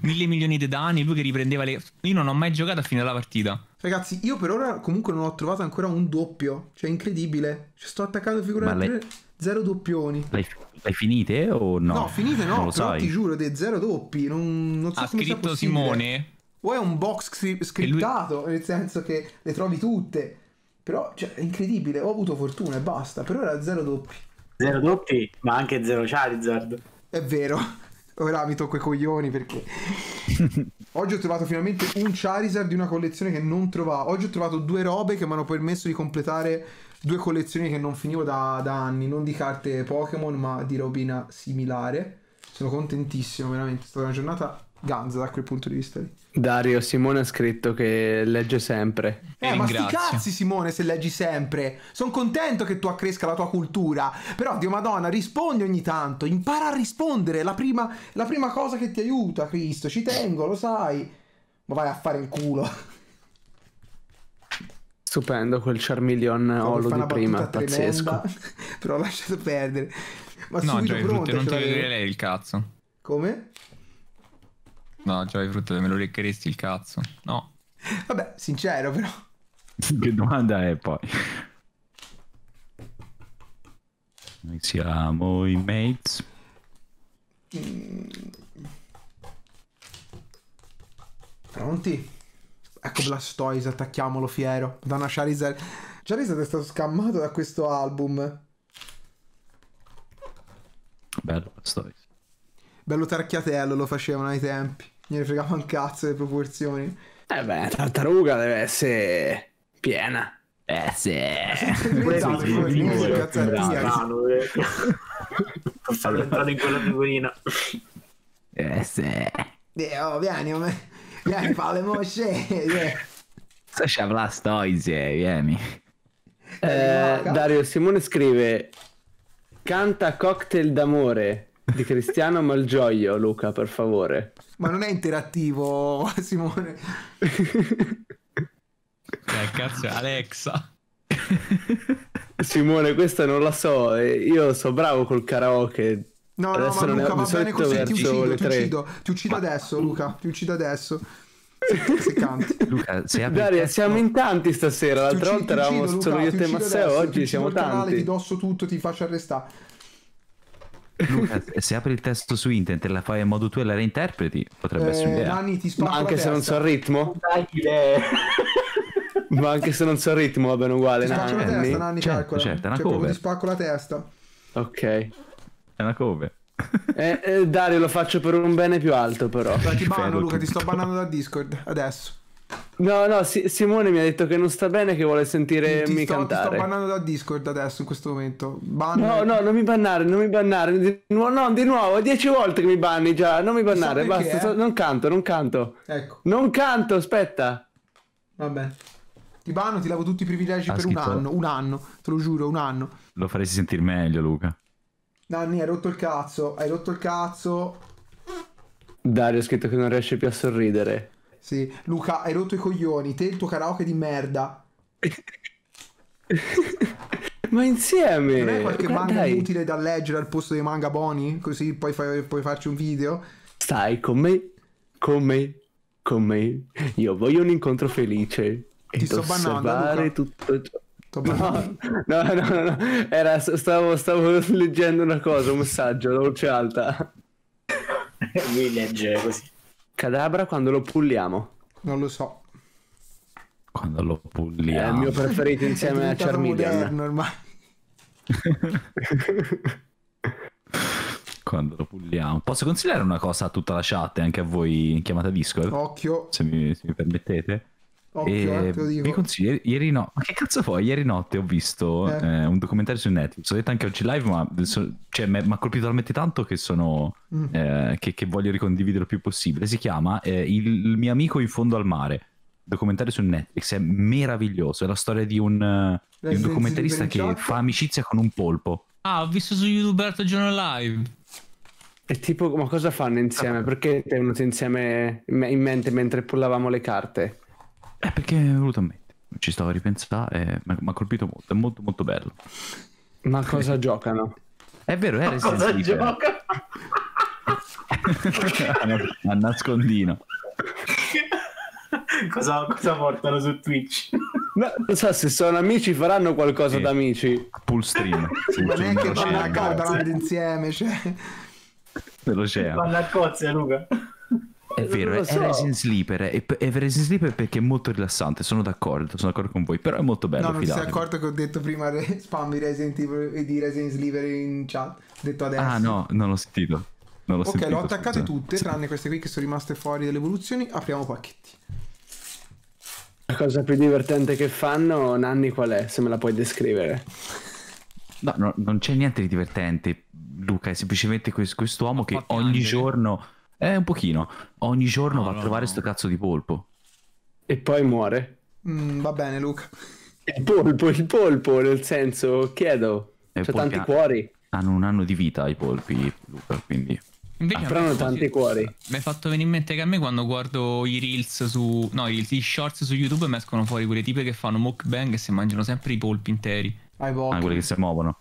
mille milioni di danni. Lui che riprendeva le. Io non ho mai giocato a fine della partita. Ragazzi, io per ora comunque non ho trovato ancora un doppio. Cioè, incredibile. Ci cioè, sto attaccando figura lei... zero doppioni. Lei... Le finite o no? No, finite no, però sai. ti giuro, dei zero doppi. Non, non so ha come scritto Simone. O è un box scriptato, lui... nel senso che le trovi tutte. Però, cioè, è incredibile. Ho avuto fortuna e basta. Per ora zero doppi. Zero doppi, ma anche zero Charizard. È vero. Ora oh, mi tocco i coglioni perché oggi ho trovato finalmente un Charizard di una collezione che non trovavo. Oggi ho trovato due robe che mi hanno permesso di completare due collezioni che non finivo da, da anni, non di carte Pokémon ma di robina similare. Sono contentissimo, veramente, è stata una giornata ganza da quel punto di vista lì. Dario Simone ha scritto che legge sempre. Eh, eh ma sti cazzi Simone se leggi sempre. Sono contento che tu accresca la tua cultura, però Dio Madonna, rispondi ogni tanto, impara a rispondere, la prima, la prima cosa che ti aiuta, Cristo, ci tengo, lo sai. Ma vai a fare il culo. Stupendo quel Charmeleon Olo di prima, pazzesco. Però lasciato perdere. Ma no, Giovanni, non ti cioè, vedere lei il cazzo. Come? No, già hai frutta, me lo leccheresti il cazzo. No. Vabbè, sincero però. che domanda è poi? Noi siamo i mates. Mm. Pronti? Ecco Blastoise, attacchiamolo fiero. Madonna Charizard. Charizard è stato scammato da questo album. Bello Blastoise. Bello tarchiatello lo facevano ai tempi gliene fregava un cazzo le proporzioni. Eh beh, tartaruga deve essere piena. Eh sì. Esatto, per farlo entrare in quella figurina. Eh sì. Eh, oh, vieni, me... Oh, vieni, le mosce. Eh. Sto c'è Blastoise, vieni. Eh, eh Dario Simone scrive Canta cocktail d'amore di Cristiano Malgioglio, Luca, per favore ma non è interattivo, Simone. Eh, cazzo, Alexa. Simone, questa non la so. Eh, io so bravo col karaoke. No, adesso no, ma Luca, va bene così, ti uccido, ti uccido, ti uccido ma... adesso, Luca, ti uccido adesso. Se, se canti. Luca, Daria, siamo in tanti stasera. L'altra uccido, volta uccido, eravamo Luca, solo io e te, Matteo. Oggi siamo tanti. Ti dosso tutto, ti faccio arrestare. Luca, se apri il testo su internet e la fai a modo tuo e la reinterpreti, potrebbe eh, essere un'idea. Nani, Ma anche se non so il ritmo. Dai, Ma anche se non so il ritmo, va bene uguale. Ti spacco Nani. la testa, Nani, cioè, certo, calcola. Certo, è una cioè, cover. Ti spacco la testa. Ok. È una cover. eh, eh, Dario, lo faccio per un bene più alto, però. ti banno, Luca, tutto. ti sto bannando da Discord adesso. No, no, si- Simone mi ha detto che non sta bene, che vuole sentirmi ti sto, cantare. Ti sto bannando da Discord adesso, in questo momento. Banna. No, no, non mi bannare, non mi bannare. Di nuovo, no, di nuovo, dieci volte che mi banni già. Non mi bannare, perché, basta. Eh? So, non canto, non canto. Ecco. Non canto, aspetta. Vabbè. Ti banno, ti lavo tutti i privilegi ha ah, per scritto... un anno. Un anno, te lo giuro, un anno. Lo faresti sentire meglio, Luca. Nanni, hai rotto il cazzo, hai rotto il cazzo. Dario ha scritto che non riesce più a sorridere. Sì. Luca, hai rotto i coglioni, te il tuo karaoke di merda. Ma insieme! Non è qualche manga dai. utile da leggere al posto dei manga boni? Così poi fai, puoi farci un video? Stai con me, con me, con me. Io voglio un incontro felice. Ti sto bannando, tutto ciò. No, no, no, no, Era, stavo, stavo leggendo una cosa, un messaggio, la voce alta. Mi leggere così. Cadabra quando lo pulliamo? Non lo so. Quando lo pulliamo? È il mio preferito insieme a Charmeleon. ormai. quando lo pulliamo. Posso consigliare una cosa a tutta la chat e anche a voi in chiamata Discord? Occhio. Se mi, se mi permettete. Occhio, eh, vi consiglio, ieri no, ma che cazzo poi? Ieri notte ho visto eh. Eh, un documentario su Netflix, Ho detto anche oggi live, ma so, cioè, mi ha colpito talmente tanto che, sono, mm. Eh, che, che voglio ricondividere il più possibile. Si chiama eh, il, il, mio amico in fondo al mare, documentario su Netflix, è meraviglioso, è la storia di un, di un documentarista che fa amicizia con un polpo. Ah, ho visto su YouTube Alberto Giorno Live. E tipo, ma cosa fanno insieme? Ah. Perché è venuto insieme in mente mentre pullavamo le carte? Eh, perché volutamente. Ci stavo a ripensare, eh, mi ha colpito molto, è molto molto bello. Ma cosa giocano? È vero, è Resident cosa Evil. gioca? a nascondino. Cosa, cosa, portano su Twitch? No, non so se sono amici faranno qualcosa sì. da amici. Pull stream. Ma neanche vanno a cardano insieme, cioè. Te Vanno a cozze, Luca. È vero, è Resin Sleeper, è, è Resin Sleeper perché è molto rilassante, sono d'accordo, sono d'accordo con voi, però è molto bello. No, non si è accorto che ho detto prima re, spammi Resident Evil e di Resin Sleeper in chat, detto adesso. Ah no, non l'ho sentito. Non l'ho ok, sentito, l'ho attaccate scusa. tutte, sì. tranne queste qui che sono rimaste fuori dalle evoluzioni, apriamo pacchetti. La cosa più divertente che fanno, Nanni qual è? Se me la puoi descrivere. No, no non c'è niente di divertente, Luca, è semplicemente quest'uomo che ogni giorno eh, un pochino. Ogni giorno no, va no, a trovare no. sto cazzo di polpo. E poi muore. Mm, va bene, Luca. Il polpo, il polpo, nel senso, chiedo. Eh, C'è tanti ha... cuori. Hanno un anno di vita i polpi, Luca, quindi... Invece ah, però hanno tanti cuori. Mi è fatto venire in mente che a me quando guardo i reels su... No, i, i shorts su YouTube mi escono fuori quelle tipe che fanno mukbang e si mangiano sempre i polpi interi. Ah, quelle che si muovono.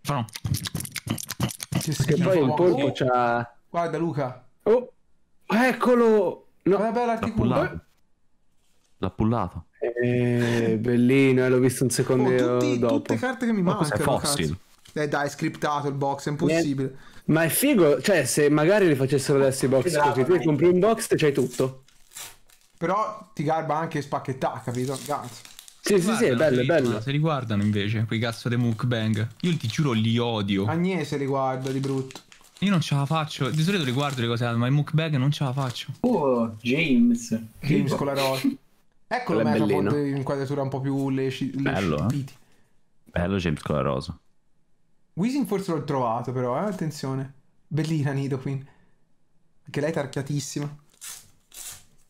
Fanno... Sì, sì, che poi il polpo oh, oh. c'ha... Guarda Luca, Oh, eccolo! No. Vabbè, l'articolo... pullato. L'ha pullato. Eh, bellino, eh, l'ho visto un secondo oh, tutti, dopo. Tutte carte che mi Ma mancano. Fossil. Eh dai, è scriptato il box, è eh, impossibile. Ma è figo, cioè se magari li facessero adesso i box esatto, così, tu compri un box e c'hai tutto. Però ti garba anche spacchettà, capito? Cazzo. Sì, sì, sì, è bello, è bello. Se li guardano invece, quei cazzo di mukbang. Io ti giuro li odio. Agnese li guarda di brutto. Io non ce la faccio, di solito riguardo le cose, ma in mukbang non ce la faccio. Oh, James. James con la rosa. Eccolo, ma è un'inquadratura un po' più leci- Bello, eh? Bello James con la rosa. Wisin forse l'ho trovato però, eh? attenzione. Bellina Nido Queen. Anche lei è tarchiatissima.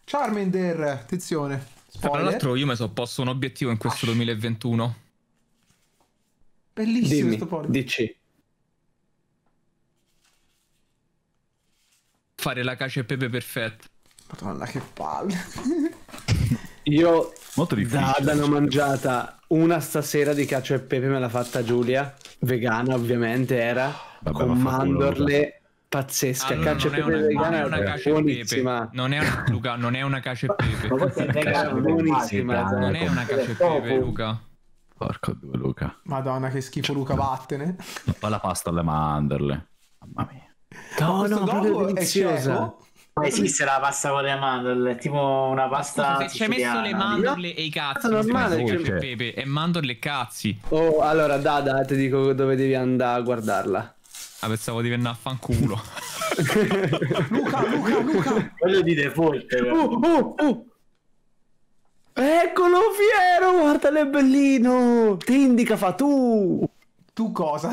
Charmander, attenzione. Tra eh, l'altro io mi sono posto un obiettivo in questo 2021. Bellissimo Dimmi, questo podcast. Dici. fare la cacio e pepe perfetta. Madonna, che palle. Io Molto difficile. Zada ne ho mangiata una stasera di cacio e pepe, me l'ha fatta Giulia, vegana ovviamente era, Vabbè, con mandorle pazzesca. Ah, allora, cacio e pepe una, vegana è una cacio e Pepe. Non è una, Luca, non è una cacio e pepe. Ma è vegana, buonissima. Eh. Non è una cacio e pepe, Luca. Porco due, Luca. Madonna, che schifo, Luca, vattene. Ma la pasta alle mandorle. Mamma mia. No, no, dopo è cieco. Ma esiste eh la pasta con le mandorle, è tipo una pasta. Scusa, se ci hai messo le mandorle no? e i cazzi, non normale, c'è cioè- il pepe e mandorle e cazzi. Oh, allora, Dada, ti dico dove devi andare a guardarla. Ah, pensavo di venire a fanculo. Luca, Luca, Luca. Quello di default. Uh, uh, uh. Eccolo Fiero, guarda è bellino. Ti indica fa tu. Tu cosa?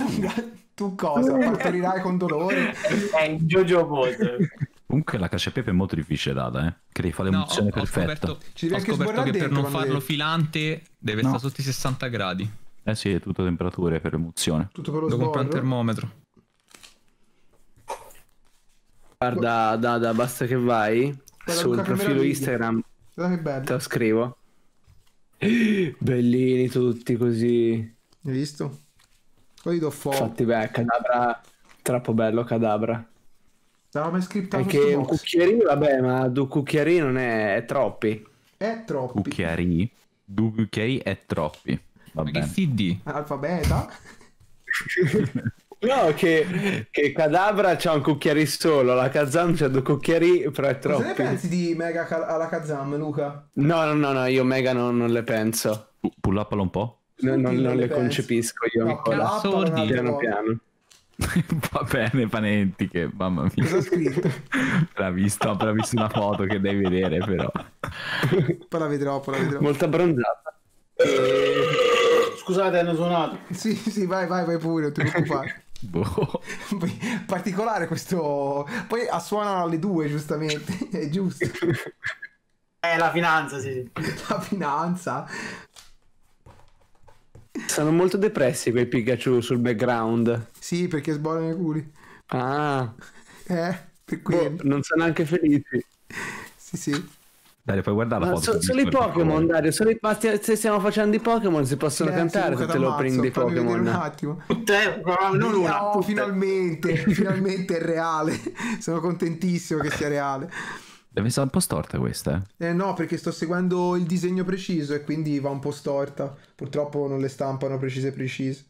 tu cosa? Partorirai con dolore? È il Jojo Boto. Comunque la caccia pepe è molto difficile data, eh. Che devi fare no, perfetta. Scoperto, Ci devi ho anche scoperto che per non farlo devi... filante deve no. stare sotto i 60 gradi. Eh sì, è tutto temperature per l'emulsione. Tutto per lo Devo comprare un termometro. Guarda, Dada, basta che vai Guarda, sul profilo Instagram. Guarda che bello. Te lo scrivo. Bellini tutti così. Hai visto? Poi do fo. Infatti, beh, cadabra. Troppo bello, cadabra. Stavo mai scritto Anche un cucchierino, vabbè, ma due cucchiari non è... è troppi. È troppi. Cucchiari? Due cucchiari è troppi. Vabbè. Ma che CD? Alfabeta? No, che, che Cadabra c'ha un cucchiari solo, la Kazam c'ha due cucchiari, però è troppo. Cosa ne pensi di Mega alla Kazam, Luca? No, no, no, no io Mega non, non le penso. Pullapalo un po'. No, non, non, le, le concepisco io no, ancora. Sordi. Piano piano. Va bene, Panetti, che mamma mia. Cosa ho scritto? bravissimo, bravissima foto che devi vedere però. Poi la vedrò, poi la vedrò. Molto abbronzata. Scusate, hanno suonato. Sì, sì, vai, vai, vai pure, non ti preoccupare. Boh. Particolare questo. Poi suonano alle due, giustamente. È giusto. è eh, la finanza, sì. La finanza. Sono molto depressi quei Pikachu sul background. Sì, perché sbolano i culi. Ah. Eh, per cui... Boh, non sono neanche felici. sì, sì. Dario, puoi guardare la foto. So, sono i Pokémon, Dario. Sono i, se stiamo facendo i Pokémon, si possono eh, cantare se le opening dei Pokémon. Un attimo. Tutte, non una. No, finalmente, finalmente è reale. Sono contentissimo che sia reale. Deve essere un po' storta questa. Eh? eh no, perché sto seguendo il disegno preciso e quindi va un po' storta. Purtroppo non le stampano precise precise.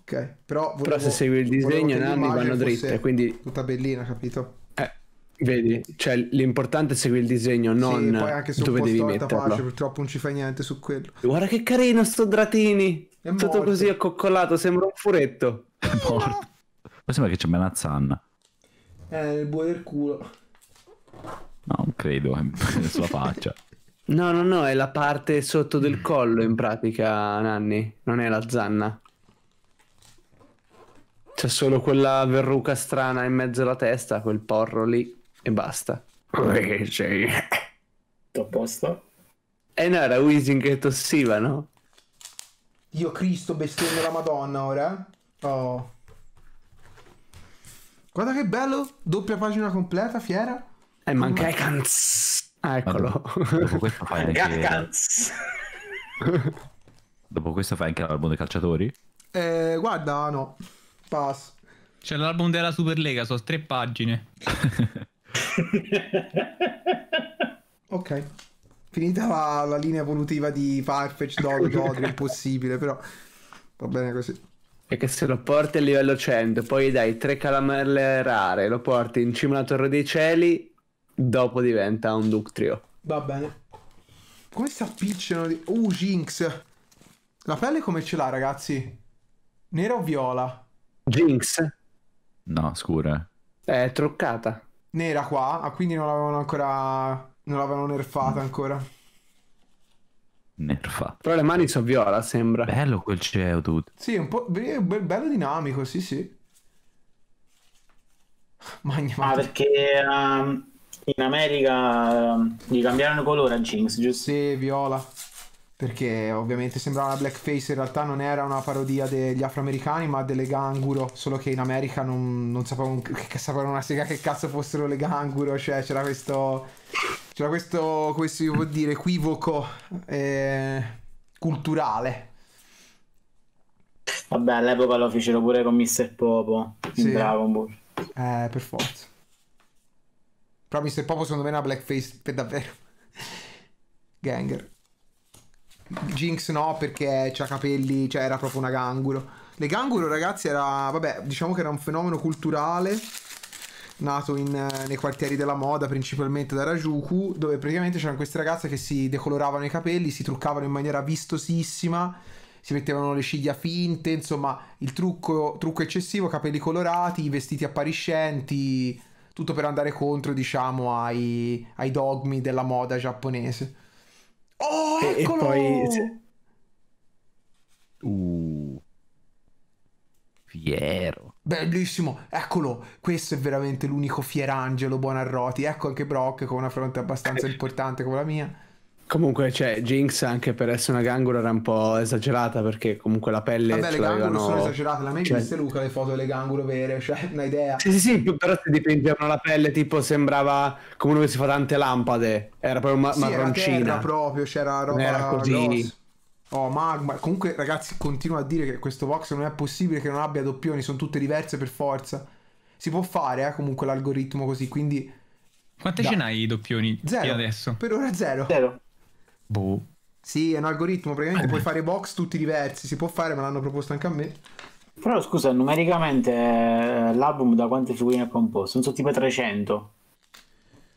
Ok, però... Volevo, però se segui il disegno le anni vanno dritte, quindi... Tutta bellina, capito? Eh, vedi, cioè l'importante è seguire il disegno, non sì, poi anche se dove devi metterlo. Pace, purtroppo non ci fai niente su quello. Guarda che carino sto Dratini! È morto. Tutto così accoccolato, sembra un furetto. È morto. Ma sembra che c'è Menazzanna. Eh, il buio del culo. Non credo, eh, sulla faccia. No, no, no, è la parte sotto del collo in pratica, Nanni, non è la zanna. C'è solo quella verruca strana in mezzo alla testa, quel porro lì e basta. Che sei? Tutto a posto? Eh no, era Wisin che tossiva, no? Dio Cristo, bestemmia della Madonna ora. Oh. Guarda che bello, doppia pagina completa, fiera. E eh, manca anche Ah, eccolo. Dopo, questo fai anche... dopo questo fai anche l'album dei calciatori? Eh, guarda, no. Pass. C'è l'album della Superlega, sono tre pagine. ok. Finita la, la, linea evolutiva di Farfetch, Dog, Odri, impossibile, però va bene così. E che se lo porti a livello 100, poi dai tre calamelle rare, lo porti in cima alla Torre dei Cieli Dopo diventa un Ductrio. Va bene. Come si appicciano? Di... Uh, Jinx. La pelle come ce l'ha, ragazzi? Nera o viola? Jinx. No, scura. È truccata. Nera qua? Ah, quindi non l'avevano ancora... Non l'avevano nerfata mm. ancora. Nerfa. Però le mani sono viola, sembra. Bello quel CEO, dude. Sì, un po'... Be- bello dinamico, sì, sì. Magna. Ma ah, perché... Um in America ehm, gli cambiarono colore a Jinx, giusto? Sì, viola. Perché ovviamente sembrava una blackface, in realtà non era una parodia degli afroamericani, ma delle ganguro. Solo che in America non, non sapevano, che, sapevano una sega che cazzo fossero le ganguro. Cioè, c'era questo. C'era questo, come si può dire, equivoco eh, culturale. Vabbè, all'epoca lo fecero pure con Mr. Popo sì. in Dragon Ball. Eh, per forza. Però Mr. Popo secondo me è una blackface per davvero. Ganger. Jinx no perché c'ha capelli, cioè era proprio una ganguro. Le ganguro ragazzi era, vabbè, diciamo che era un fenomeno culturale nato in, nei quartieri della moda, principalmente da Rajuku, dove praticamente c'erano queste ragazze che si decoloravano i capelli, si truccavano in maniera vistosissima, si mettevano le ciglia finte, insomma il trucco, trucco eccessivo, capelli colorati, vestiti appariscenti, tutto per andare contro, diciamo, ai, ai dogmi della moda giapponese. Oh, eccolo! E, e poi... Uh. Fiero. Bellissimo, eccolo, questo è veramente l'unico Fierangelo Buonarroti. Ecco anche Brock con una fronte abbastanza importante come la mia. Comunque, cioè, Jinx anche per essere una gangura era un po' esagerata perché comunque la pelle. Vabbè, le gangure sono esagerate. La mente cioè... viste Luca le foto delle gangure vere, cioè, una idea. Sì, sì, sì, però se dipingevano la pelle, tipo, sembrava come uno che si fa tante lampade. Era proprio ma- sì, marroncina. Era proprio, c'era cioè, roba. Era così. Grossa. Oh, magma. Comunque, ragazzi, continuo a dire che questo box non è possibile che non abbia doppioni, sono tutte diverse per forza. Si può fare, eh, comunque, l'algoritmo così, quindi. Quante da. ce n'hai i doppioni? Zero. adesso? Per ora zero. Zero. Boh. Sì, è un algoritmo, praticamente puoi fare box tutti diversi, si può fare, me l'hanno proposto anche a me. Però scusa, numericamente eh, l'album da quante figurine è composto? Non so, tipo 300.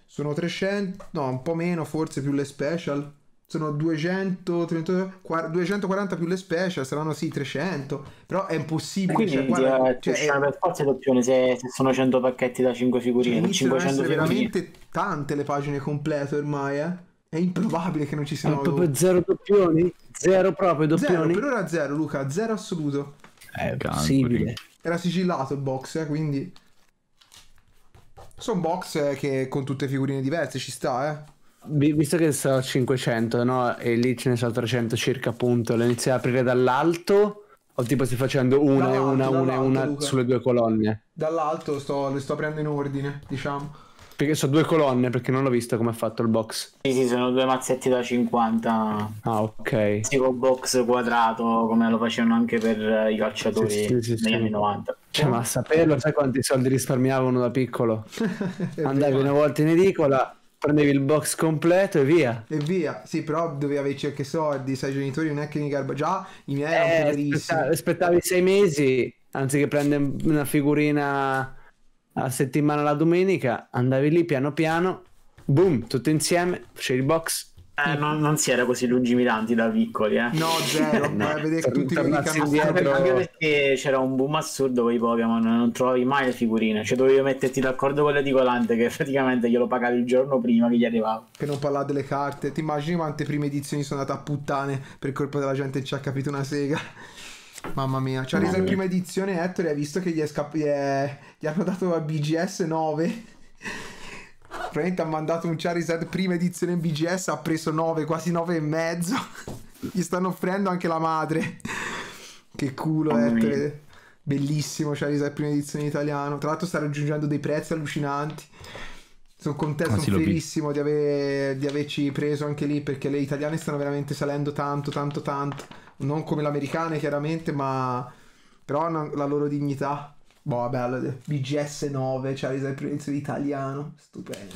Sono 300, no, un po' meno, forse più le special. Sono 200, 30, 240 più le special, saranno sì 300, però è impossibile. Quindi cioè, guarda, cioè, cioè, per forza l'opzione se, se, sono 100 pacchetti da 5 figurine. Cioè, 500 figurine. veramente tante le pagine complete ormai, eh. È improbabile che non ci siano. Ah, proprio zero doppioni? Zero proprio doppioni? Zero, per ora zero, Luca, zero assoluto. È eh, possibile. Era sigillato il box, eh, quindi. Sono box eh, che con tutte figurine diverse ci sta, eh. Visto che sono 500, no? E lì ce ne sono 300 circa, appunto. Le inizi ad aprire dall'alto. O tipo stai facendo una e una, una e una Luca. sulle due colonne? Dall'alto sto, le sto prendendo in ordine, diciamo. Perché sono due colonne, perché non l'ho visto come ha fatto il box. Sì, sì, sono due mazzetti da 50. Ah, ok. Tipo box quadrato, come lo facevano anche per eh, i calciatori sì, sì, negli anni 90. Cioè, ma saperlo, sai quanti soldi risparmiavano da piccolo? Andavi una volta in edicola, prendevi il box completo e via. E via, sì, però dovevi averci anche soldi, sai, i genitori non è che mi garba già, i miei eh, erano aspettavi, aspettavi sei mesi, anziché prendere una figurina la settimana la domenica, andavi lì piano piano, boom, tutto insieme, share il box. Eh, non, non, si era così lungimiranti da piccoli, eh. No, zero, eh, no, vedere per tutti quelli che indietro... Anche perché c'era un boom assurdo con i Pokémon, non trovavi mai le figurine, cioè dovevi metterti d'accordo con l'edicolante che praticamente glielo pagavi il giorno prima che gli arrivava. che non parlare delle carte, ti immagini quante prime edizioni sono andate a puttane per colpa della gente che ci ha capito una sega? Mamma mia, ci ha reso in prima edizione Ettore, hai visto che gli, è scapp- gli, è... gli hanno dato la BGS 9? Probabilmente ha mandato un Charizard prima edizione in BGS, ha preso 9, quasi 9 e mezzo. gli stanno offrendo anche la madre. che culo, Mamma Ettore. Mia. Bellissimo Charizard prima edizione in italiano. Tra l'altro sta raggiungendo dei prezzi allucinanti. Sono contento, ah, sono fierissimo di, aver, di averci preso anche lì perché le italiane stanno veramente salendo tanto, tanto, tanto non come l'americana chiaramente, ma però hanno la loro dignità. Boh, vabbè, BGS 9, c'è cioè, ad esempio l'italiano, stupendo.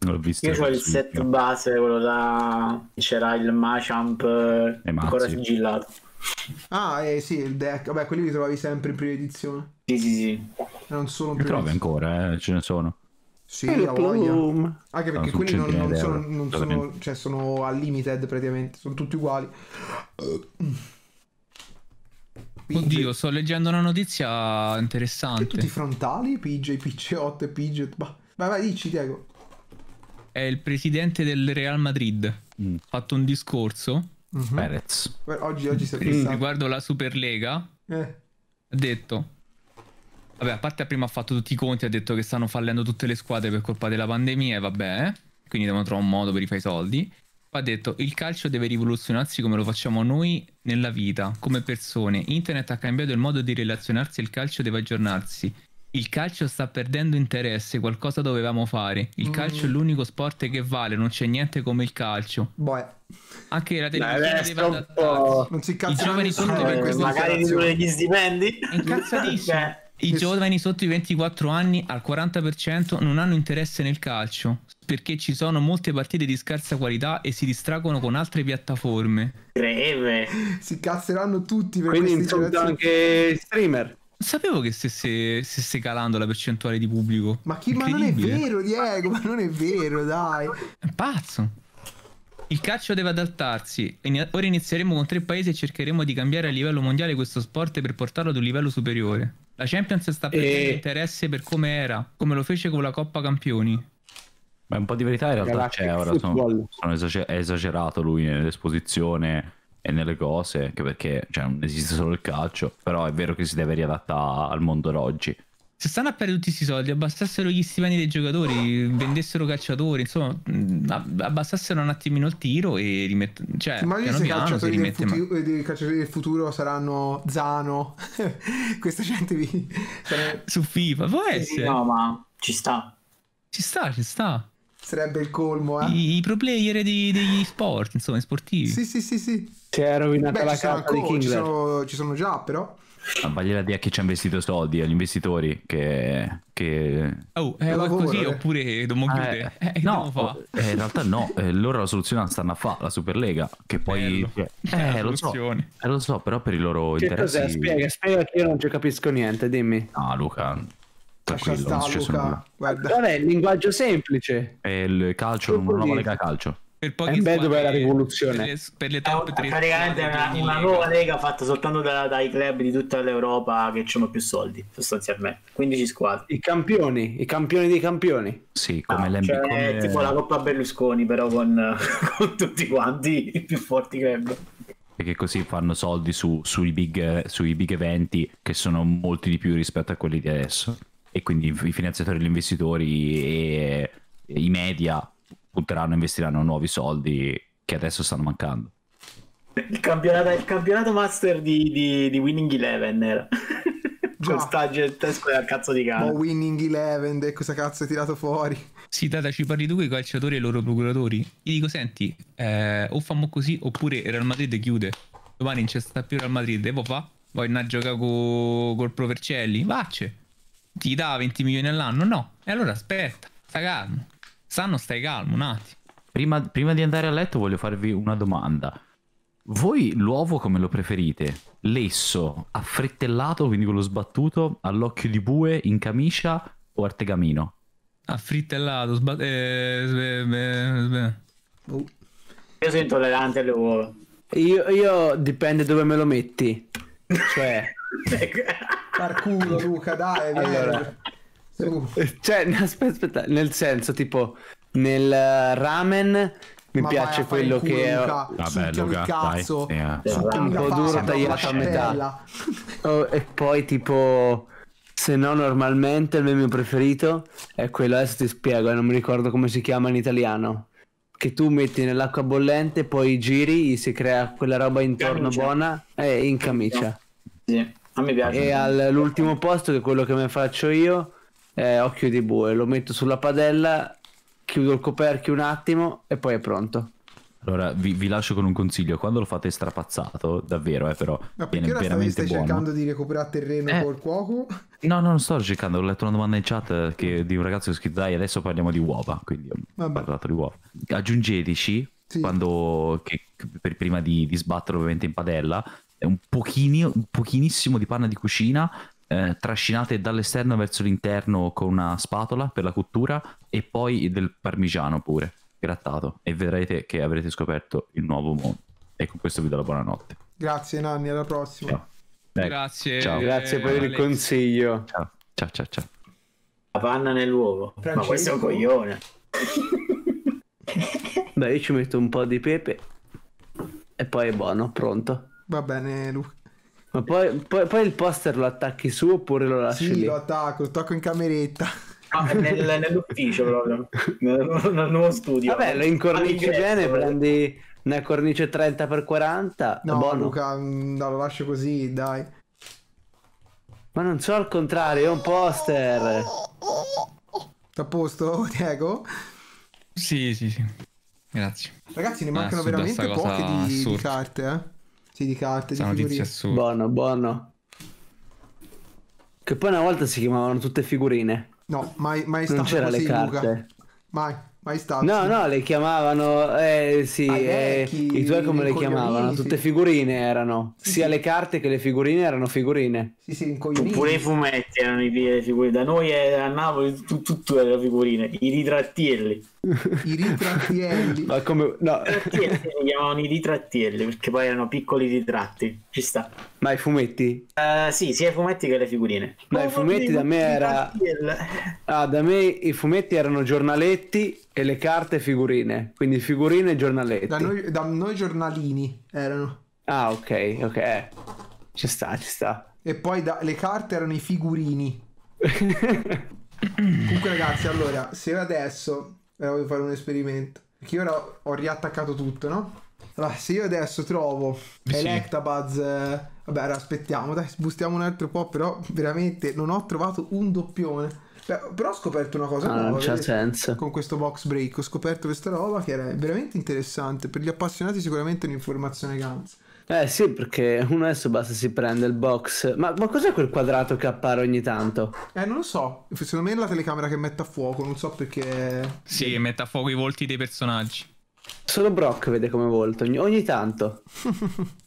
L'ho visto Io ho il set base, quello da... c'era il Machamp ancora sigillato. Ah, eh, sì, il deck. Vabbè, quelli li trovavi sempre in prima edizione. Sì, sì, sì. Non sono in prima Li trovi ancora, eh? ce ne sono. Sì, la voglia. Anche perché non quelli non, non, sono, non sono, cioè sono unlimited praticamente, sono tutti uguali. Oddio, sto leggendo una notizia interessante. Che tutti frontali, PJ, PJ8 PJ... Vai, vai, dici Diego. È il presidente del Real Madrid. Mm. fatto un discorso. Mm -hmm. Perez. Oggi, oggi si è mm. Riguardo la Superlega. Eh. Ha detto Vabbè, a parte prima ha fatto tutti i conti, ha detto che stanno fallendo tutte le squadre per colpa della pandemia e vabbè, eh. quindi devono trovare un modo per i fare i soldi. Ha detto il calcio deve rivoluzionarsi come lo facciamo noi nella vita, come persone. Internet ha cambiato il modo di relazionarsi e il calcio deve aggiornarsi. Il calcio sta perdendo interesse, qualcosa dovevamo fare. Il mm. calcio è l'unico sport che vale, non c'è niente come il calcio. Boh. Eh. Anche la televisione Dai, deve adattarsi. Non si cazzo I giovani sono per questo. Magari gli stipendi? Incazzatissimo. I giovani sotto i 24 anni al 40% non hanno interesse nel calcio perché ci sono molte partite di scarsa qualità e si distraggono con altre piattaforme. Greve. Si cazzeranno tutti per Quindi insulta anche streamer. Sapevo che stesse, stesse, calando la percentuale di pubblico. Ma, chi, ma non è vero, Diego, ma non è vero, dai. È pazzo. Il calcio deve adattarsi. Ora inizieremo con tre paesi e cercheremo di cambiare a livello mondiale questo sport per portarlo ad un livello superiore. La Champions sta perdendo e... interesse per come era, come lo fece con la Coppa Campioni. Beh, un po' di verità in realtà Galactic c'è ora. Sono, sono è esagerato lui nell'esposizione e nelle cose, anche perché cioè, non esiste solo il calcio, però è vero che si deve riadattare al mondo d'oggi se stanno a perdere tutti questi soldi, abbassassero gli stipendi dei giocatori, vendessero calciatori, insomma, abbassassero un attimino il tiro e rimettono. Cioè, ma piano piano calciatori del, futuro, ma... Eh, calciatori del futuro saranno Zano, questa gente vi... Sarebbe... su FIFA, può essere. No, ma ci sta. Ci sta, ci sta. Sarebbe il colmo, eh. I, i pro player di, degli sport, insomma, sportivi. Sì, sì, sì, sì. Si è rovinata Beh, la carta di King. Ci, sono, ci sono già, però. Ma vagliela di a chi ci ha investito soldi, agli investitori che... che... Oh, eh, così eh. oppure dobbiamo ah, chiudere? Eh, eh, no, oh, in realtà no, eh, loro la soluzione la stanno a fare, la Superlega, che poi... Bello. Cioè, eh, lo so, lo so, però per i loro che interessi... Cos'è? Spiega, spiega che io non ci capisco niente, dimmi. No, Luca, tranquillo, sta, non è il linguaggio semplice. È il calcio, non una lega calcio per pochi Embed per la rivoluzione per le, per le top è, praticamente una, una nuova lega fatta soltanto da, dai club di tutta l'Europa che hanno più soldi sostanzialmente 15 squadre i campioni i campioni dei campioni sì come ah, l'MB cioè, tipo la Coppa Berlusconi però con, con tutti quanti i più forti club perché così fanno soldi su, sui, big, sui big eventi che sono molti di più rispetto a quelli di adesso e quindi i finanziatori, gli investitori e, e i media punteranno, investiranno nuovi soldi che adesso stanno mancando. Il campionato, il campionato master di, di, di Winning Eleven era. Con sta gente al cazzo di cane. Ma Winning Eleven, e cosa cazzo hai tirato fuori? Sì, Tata, ci parli tu con i calciatori e i loro procuratori. Gli dico, senti, eh, o fammo così oppure Real Madrid chiude. Domani non c'è sta più Real Madrid, e poi fa? Vuoi andare a giocare co... col Provercelli? Vacce. Ti dà 20 milioni all'anno? No. E allora aspetta, sta calmo. Sanno, stai calmo un attimo. Prima, prima di andare a letto voglio farvi una domanda. Voi l'uovo come lo preferite? Lesso, affrittellato, quindi quello sbattuto, all'occhio di bue, in camicia o artegamino? Affrittellato, sbattuto... Eh, Io sono intollerante alle uova. Io, io, dipende dove me lo metti. Cioè... Parculo Luca, dai, allora. Cioè, aspetta, aspetta, nel senso, tipo, nel eh, ramen mi Ma piace quello che è Vabbè, Luca, cazzo. yeah. Succhiami un po' duro tagliato a metà oh, e poi tipo se no normalmente il mio preferito è quello adesso ti spiego eh, non mi ricordo come si chiama in italiano che tu metti nell'acqua bollente poi giri si crea quella roba intorno camicia. buona e eh, in camicia sì, a me piace e all'ultimo posto che è quello che mi faccio io eh, occhio di bue, lo metto sulla padella, chiudo il coperchio un attimo e poi è pronto. Allora vi, vi lascio con un consiglio, quando lo fate strapazzato, davvero, eh, però Ma viene veramente buono. stai cercando di recuperare terreno eh, col cuoco? No, no, non sto cercando, ho letto una domanda in chat che, di un ragazzo che scrive dai, adesso parliamo di uova, quindi ho parlato di uova. Aggiungeteci, sì. quando, che, per, prima di, di sbattere ovviamente in padella, un, pochino, un pochinissimo di panna di cucina eh, trascinate dall'esterno verso l'interno con una spatola per la cottura e poi del parmigiano pure grattato e vedrete che avrete scoperto il nuovo mondo. E con questo vi do la buonanotte. Grazie Nanni, alla prossima. Ciao. Ecco. Grazie. Ciao. Grazie per Alex. il consiglio. Ciao ciao ciao. ciao. La panna nell'uovo. Francesco. Ma questo è un coglione. Beh, io ci metto un po' di pepe e poi è buono, pronto. Va bene, Luca. Ma poi, poi, poi, il poster lo attacchi su oppure lo lasci sì, lì? lo attacco, lo tocco in cameretta. Ah, nel, nell'ufficio proprio, nel, nel, nuovo studio. Vabbè, lo incornici bene, prendi una cornice 30x40. No, buono. Luca, mm, no, lo lascio così, dai. Ma non so al contrario, è un poster. Sta a posto, Diego? Sì, sì, sì. Grazie. Ragazzi, ne ah, mancano veramente poche di, di, carte, eh. Sì, di carte, Sono di figurine. Assurde. Buono, buono. Che poi una volta si chiamavano tutte figurine. No, mai, mai non stato c'era le carte. Luca. Mai. Mai stato. No, no, le chiamavano, eh, sì, eh, i tuoi come le chiamavano? Tutte figurine erano, sì, sia sì. le carte che le figurine erano figurine. Sì, sì, Oppure i fumetti erano i, figurine, da noi a Napoli tutto, tutto era figurine, i ritrattielli. I ritrattielli. Ma come, no. I ritrattielli li chiamavano i ritrattielli perché poi erano piccoli ritratti, ci sta. Ma i fumetti? Uh, sì, sia i fumetti che le figurine. Ma i oh, fumetti da me era... Ah, da me i fumetti erano giornaletti e le carte figurine. Quindi figurine e giornaletti. Da noi, da noi giornalini erano. Ah, ok, ok. Eh. Ci sta, ci sta. E poi da... le carte erano i figurini. Comunque ragazzi, allora, se adesso... Eh, voglio fare un esperimento. Perché io ora ho riattaccato tutto, no? Allora, se io adesso trovo sì. Electabuzz, eh, vabbè, allora aspettiamo, dai, bustiamo un altro po', però veramente non ho trovato un doppione. Beh, però ho scoperto una cosa ah, nuova vedete, eh, con questo box break. Ho scoperto questa roba che era veramente interessante. Per gli appassionati, sicuramente un'informazione Gans. Eh sì, perché uno adesso basta si prende il box. Ma, ma, cos'è quel quadrato che appare ogni tanto? Eh, non lo so. Secondo me è la telecamera che mette a fuoco, non so perché. Sì, mette a fuoco i volti dei personaggi. Solo Brock vede come volto, ogni, ogni tanto.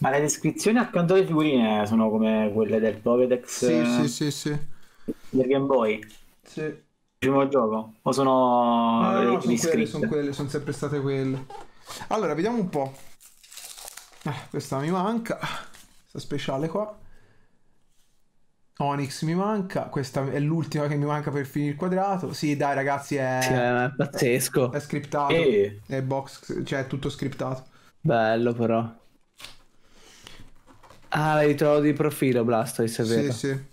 Ma le descrizioni accanto alle figurine sono come quelle del Pokédex? Sì, eh, sì, sì, sì. Del Game Boy? Sì. Il primo gioco? O sono... No, no, no sono quelle, sono quelle, sono sempre state quelle. Allora, vediamo un po'. Eh, questa mi manca. Questa speciale qua. Onyx mi manca, questa è l'ultima che mi manca per finire il quadrato. Sì, dai ragazzi, è, sì, è pazzesco. È, scriptato. E... È box, cioè è tutto scriptato. Bello però. Ah, l'hai trovato di profilo Blastoise, è vero? Sì, sì.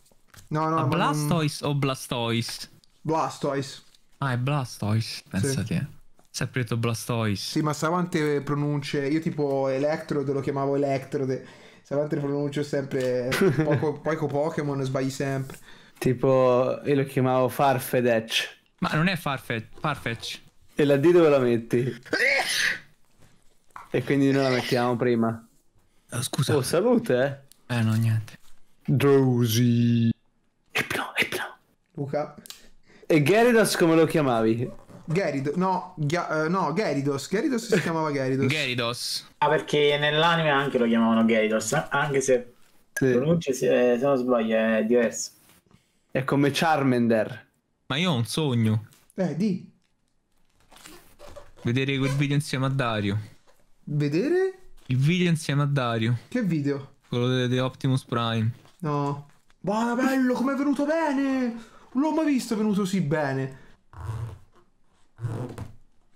No, no, ah, Blastoise o Blastoise? Blastoise. Ah, è Blastoise, pensate. Sì. Sempre detto Blastoise. Sì, ma sa quante pronunce? Io tipo Electrode lo chiamavo Electrode se Salvatore pronuncio sempre poco, poco Pokémon, sbagli sempre. Tipo, io lo chiamavo Farfetch. Ma non è Farfetch, Farfetch. E la D dove la metti? e quindi noi la mettiamo prima. Oh, scusa. Oh, salute, eh? eh no, niente. Drowsy. Ipno, Ipno. Luca. E Gyarados come lo chiamavi? Gerid, no, Gia, uh, no, Geridos, Geridos si chiamava Geridos. Geridos. Ah, perché nell'anime anche lo chiamavano Geridos, eh? anche se sì. pronuncia, se, se non sbaglio, è diverso. È come Charmander. Ma io ho un sogno. Eh, di. Vedere quel video insieme a Dario. Vedere? Il video insieme a Dario. Che video? Quello di Optimus Prime. No. Ma bello, com'è venuto bene! Non l'ho mai visto venuto così bene.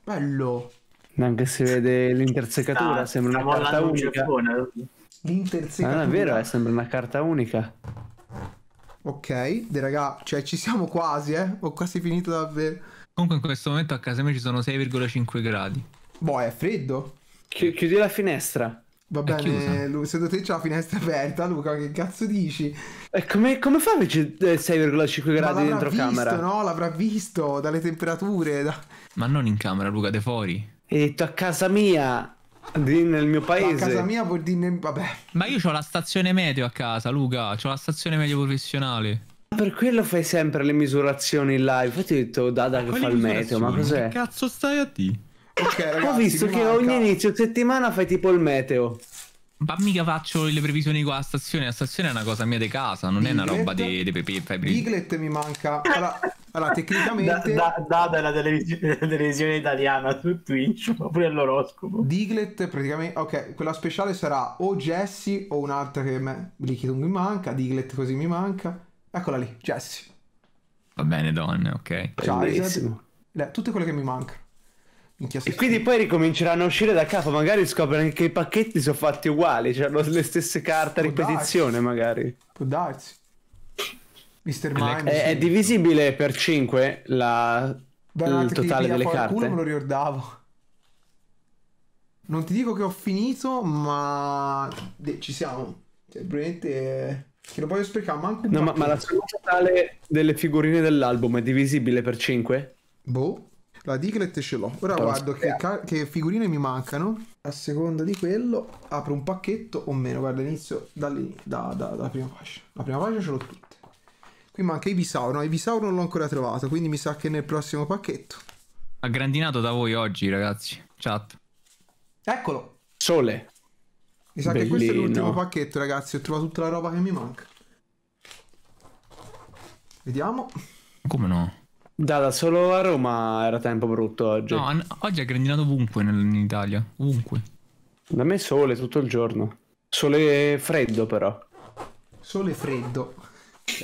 Bello. Anche se vede l'intersecatura, sembra una carta unica. L'intersecatura. non è vero, eh, sembra una carta unica. Ok, dei raga, cioè ci siamo quasi, eh. Ho quasi finito davvero. Comunque in questo momento a casa mia ci sono 6,5 gradi. Boh, è freddo. Chi- chiudi la finestra. Va bene, Lu- se te c'è la finestra aperta, Luca? Che cazzo dici? E come, come fa invece 6,5 eh, gradi dentro visto, camera? No, l'avrà visto dalle temperature. Da... Ma non in camera, Luca, de fuori. Hai detto a casa mia, nel mio paese. A casa mia vuol dire... Vabbè. Ma io ho la stazione meteo a casa, Luca. Ho la stazione meteo professionale. Ma Per quello fai sempre le misurazioni in live. Infatti ho detto oh, Dada che fa il meteo, ma cos'è? Che cazzo stai a te? Okay, ragazzi, ho visto che manca. ogni inizio settimana fai tipo il meteo. Ma mica faccio le previsioni qua a stazione. A stazione è una cosa mia di casa, non Biglet, è una roba di, di Pepe Fabri. Biglet mi manca. Allora, allora tecnicamente. Data da, da la televisione, italiana su Twitch, ma pure all'oroscopo. Diglet praticamente. Ok, quella speciale sarà o Jesse o un'altra che me... Liquidum mi manca. Diglet così mi manca. Eccola lì, Jesse. Va bene, donne, ok. Ciao, tutte quelle che mi mancano. E quindi poi ricominceranno a uscire da capo, magari scoprono che i pacchetti sono fatti uguali, cioè hanno le stesse carte a ripetizione magari. Può darsi. Mister Mind. È, è, divisibile per 5 la, Beh, il totale delle qualcuno carte. Qualcuno me lo ricordavo. Non ti dico che ho finito, ma De ci siamo. Cioè, probabilmente... Eh, che non voglio sprecare manco un No, ma, ma la somma totale delle figurine dell'album è divisibile per 5? Boh. La Diglett ce l'ho. Ora guardo che, ca- che, figurine mi mancano. A seconda di quello apro un pacchetto o meno. Guarda, inizio dalla da, da, dalla prima pagina. La prima pagina ce l'ho tutte. Qui manca i No, i non l'ho ancora trovato, quindi mi sa che nel prossimo pacchetto. Aggrandinato da voi oggi, ragazzi. Chat. Eccolo. Sole. Mi sa Bellino. che questo è l'ultimo pacchetto, ragazzi. Ho trovato tutta la roba che mi manca. Vediamo. Come no? Data solo a Roma era tempo brutto oggi. No, an- oggi ha grandinato ovunque nel- in Italia, ovunque. Da me sole tutto il giorno. Sole freddo però. Sole freddo.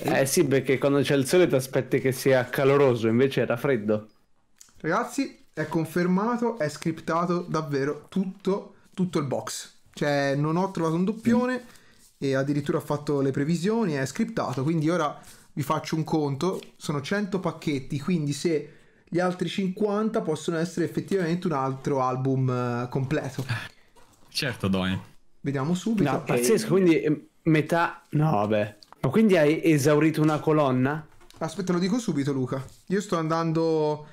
Eh sì, perché quando c'è il sole ti aspetti che sia caloroso, invece era freddo. Ragazzi, è confermato, è scriptato davvero tutto, tutto il box. Cioè, non ho trovato un doppione mm. e addirittura ho fatto le previsioni, è scriptato, quindi ora vi faccio un conto, sono 100 pacchetti, quindi se gli altri 50 possono essere effettivamente un altro album eh, completo. Certo, Doni. Vediamo subito. No, pazzesco, quindi eh, metà... No, vabbè. Ma quindi hai esaurito una colonna? Aspetta, lo dico subito, Luca. Io sto andando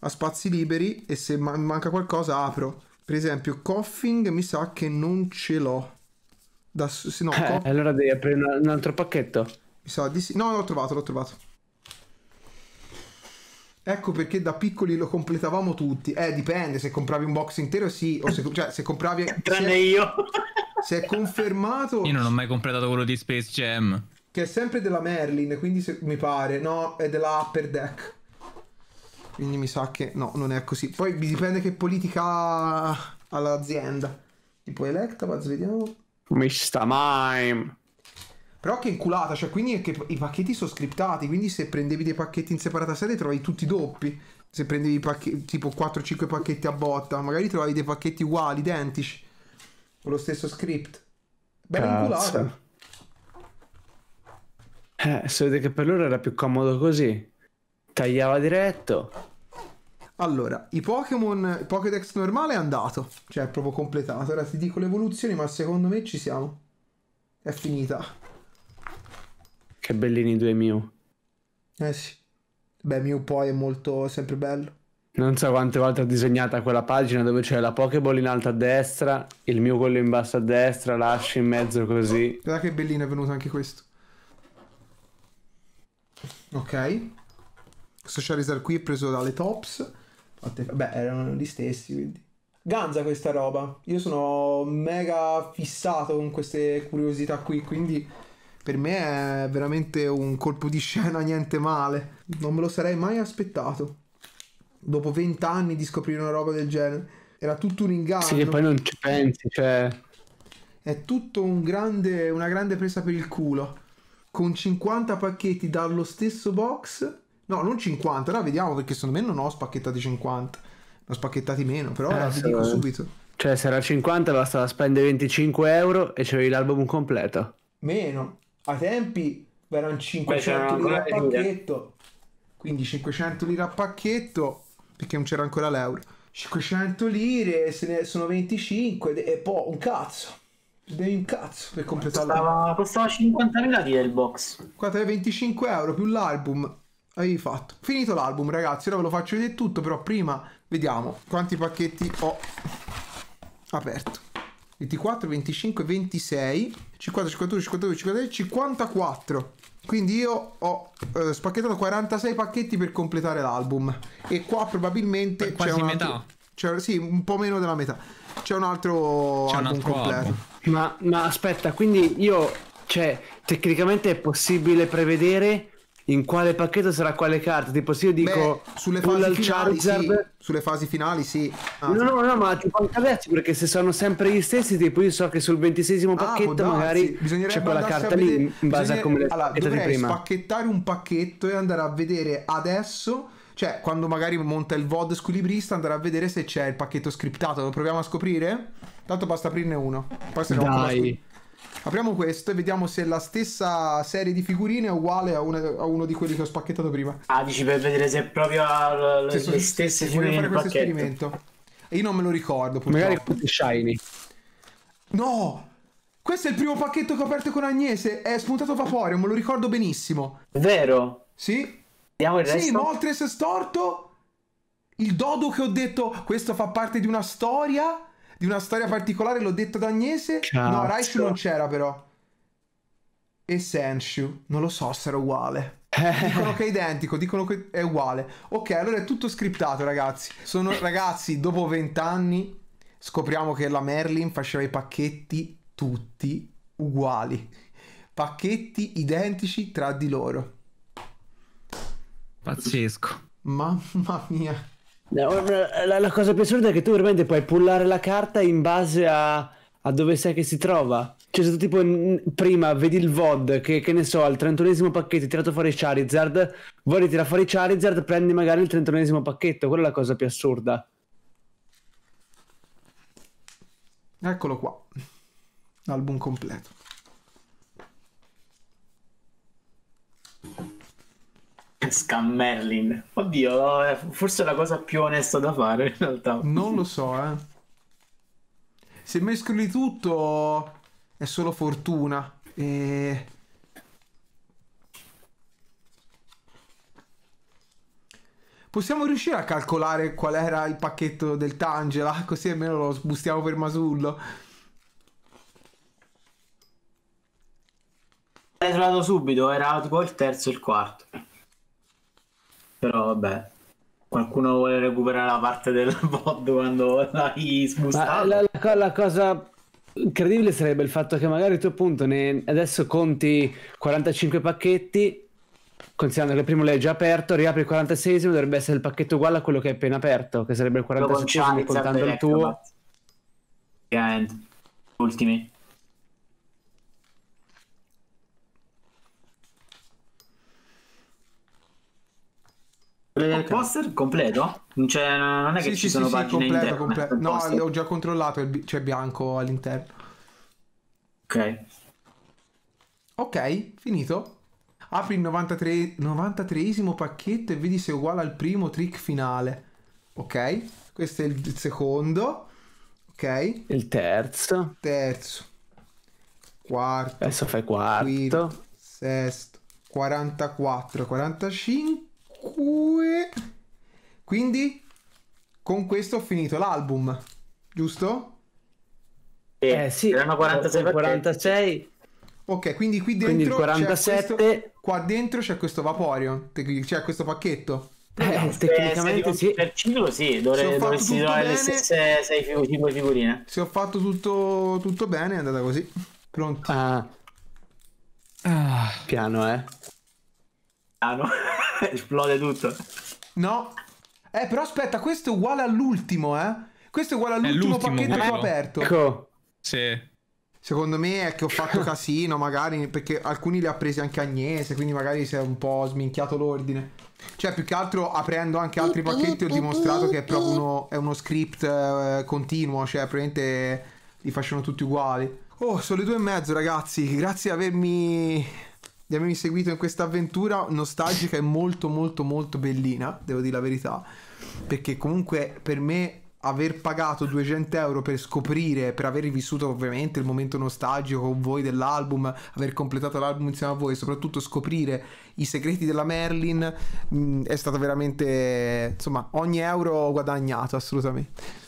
a spazi liberi e se manca qualcosa apro. Per esempio, Coughing mi sa che non ce l'ho. Da, se no, eh, co- allora devi aprire un altro pacchetto. Mi sa di sì. No, l'ho trovato, l'ho trovato. Ecco perché da piccoli lo completavamo tutti. Eh, dipende, se compravi un box intero sì, o se, cioè, se compravi... Tranne se, io. Se è confermato... Io non ho mai completato quello di Space Jam. Che è sempre della Merlin, quindi se, mi pare. No, è della Upper Deck. Quindi mi sa che no, non è così. Poi dipende che politica ha l'azienda. Tipo Electabuzz, vediamo. Mr. Mime. Però che inculata, cioè quindi che i pacchetti sono scriptati, quindi se prendevi dei pacchetti in separata serie trovavi tutti doppi. Se prendevi pacchetti, tipo 4-5 pacchetti a botta, magari trovavi dei pacchetti uguali, identici, con lo stesso script. Bella inculata. Eh, si vede che per loro era più comodo così. Tagliava diretto. Allora, i Pokémon, il Pokédex normale è andato, cioè è proprio completato. Ora ti dico le evoluzioni, ma secondo me ci siamo. È finita. Che bellini due Mew. Eh sì. Beh, Mew poi è molto, sempre bello. Non so quante volte ho disegnato quella pagina dove c'è la Pokéball in alto a destra, il mio quello in basso a destra, Lash in mezzo così. Guarda che bellino è venuto anche questo. Ok. Questo Charizard qui è preso dalle Tops. Beh, erano gli stessi, quindi. Ganza questa roba. Io sono mega fissato con queste curiosità qui, quindi per me è veramente un colpo di scena niente male. Non me lo sarei mai aspettato. Dopo vent'anni di scoprire una roba del genere. Era tutto un inganno. Sì, e poi non ci pensi, cioè... È tutto un grande, una grande presa per il culo. Con 50 pacchetti dallo stesso box. No, non 50, no, vediamo perché secondo me non ho spacchettati 50. Ne ho spacchettati meno, però eh, vi dico subito. Cioè, se era 50 bastava spendere 25 euro e c'avevi l'album completo. Meno, ai tempi erano 500 Beh, lire a pacchetto, quindi 500 lire a pacchetto perché non c'era ancora l'euro. 500 lire, se ne sono 25 e poi un cazzo. Devi un cazzo per completarlo. Costava, costava 50.000 lire il box. 25 eh, euro più l'album. Avevi fatto. Finito l'album, ragazzi. Ora ve lo faccio vedere tutto, però prima vediamo quanti pacchetti ho aperto. 24, 25, 26, 50, 51, 52, 53, 54. Quindi io ho eh, spacchettato 46 pacchetti per completare l'album. E qua probabilmente... quasi c'è metà. C'è, sì, un po' meno della metà. C'è un altro c'è album un altro completo. Album. Ma, ma aspetta, quindi io... Cioè, tecnicamente è possibile prevedere in quale pacchetto sarà quale carta. Tipo, se io dico Beh, sulle fasi finali, Charizard. Sì. Sulle fasi finali, sì. Ah, no, no, no, ma ci può anche adesso perché se sono sempre gli stessi, tipo, io so che sul ventisesimo ah, pacchetto ah, magari c'è quella carta lì in base Bisognerebbe... a come le allora, dovrei prima. spacchettare un pacchetto e andare a vedere adesso. Cioè, quando magari monta il VOD squilibrista, andare a vedere se c'è il pacchetto scriptato. Lo proviamo a scoprire? Tanto basta aprirne uno. Poi se no, Dai. Apriamo questo e vediamo se la stessa serie di figurine è uguale a, una, a uno di quelli che ho spacchettato prima. Ah, dici per vedere se è proprio le, se le stesse figurine fare questo pacchetto. esperimento. E io non me lo ricordo. Purtroppo. Magari tutti shiny. No! Questo è il primo pacchetto che ho aperto con Agnese. È spuntato vaporeo, me lo ricordo benissimo. Vero? Sì. Vediamo il sì, resto. Sì, Moltres storto. Il dodo che ho detto, questo fa parte di una storia di una storia particolare, l'ho detto ad Agnese. Cazzo. No, Raichu non c'era però. E Senshu, non lo so se era uguale. Eh. Dicono che è identico, dicono che è uguale. Ok, allora è tutto scriptato, ragazzi. Sono ragazzi, dopo vent'anni scopriamo che la Merlin faceva i pacchetti tutti uguali. Pacchetti identici tra di loro. Pazzesco. Mamma mia. La, la, cosa più assurda è che tu veramente puoi pullare la carta in base a, a dove sai che si trova. Cioè, se tu tipo prima vedi il VOD, che, che ne so, al 31 pacchetto hai tirato fuori Charizard, vuoi tirare fuori Charizard, prendi magari il 31 pacchetto. Quella è la cosa più assurda. Eccolo qua. Album completo. Scammerlin. Oddio, eh, forse è la cosa più onesta da fare in realtà. Non lo so, eh. Se mescoli tutto è solo fortuna. E... Possiamo riuscire a calcolare qual era il pacchetto del Tangela? Così almeno lo sbustiamo per masullo. L'hai trovato subito, era tipo il terzo e il quarto. Però vabbè, qualcuno vuole recuperare la parte del bot quando l'hai sbustato. La, la, la, cosa incredibile sarebbe il fatto che magari tu appunto ne, adesso conti 45 pacchetti, considerando che il primo l'hai già aperto, riapri il 46 dovrebbe essere il pacchetto uguale a quello che hai appena aperto, che sarebbe il 47 contando il tuo. Ovviamente, ultimi. Il poster completo? Cioè, non è che sì, ci sì, sono sì, pagine completo, interne, completo. No, l'ho già controllato, c'è cioè bianco all'interno. Ok. Ok, finito. Apri il 93, 93esimo pacchetto e vedi se è uguale al primo trick finale. Ok, questo è il secondo. Ok. Il terzo. Terzo. Quarto. Adesso fai quarto. Quinto, sesto. 44, 45. Quindi con questo ho finito l'album, giusto? Eh, eh sì, erano 46, 46. Ok, quindi qui dentro quindi 47... questo, qua dentro c'è questo Vaporio, c'è questo pacchetto. Eh, eh, tecnicamente sì. Per ciclo sì, dovresti trovare le stesse 5 figurine. Se ho fatto tutto, tutto bene è andata così. Pronto. Ah. Ah. Piano, eh. Esplode tutto. No. Eh, però aspetta, questo è uguale all'ultimo, eh? Questo è uguale all'ultimo pacchetto quello. che ho aperto. Ecco. Sì. Secondo me è che ho fatto casino, magari, perché alcuni li ha presi anche Agnese, quindi magari si è un po' sminchiato l'ordine. Cioè, più che altro, aprendo anche altri pacchetti, ho dimostrato che è proprio uno, è uno script eh, continuo, cioè, praticamente li facciano tutti uguali. Oh, sono le due e mezzo, ragazzi. Grazie di avermi di avermi seguito in questa avventura nostalgica e molto molto molto bellina, devo dire la verità, perché comunque per me aver pagato 200 euro per scoprire, per aver vissuto ovviamente il momento nostalgico con voi dell'album, aver completato l'album insieme a voi e soprattutto scoprire i segreti della Merlin, mh, mm, è stato veramente, insomma, ogni euro guadagnato assolutamente.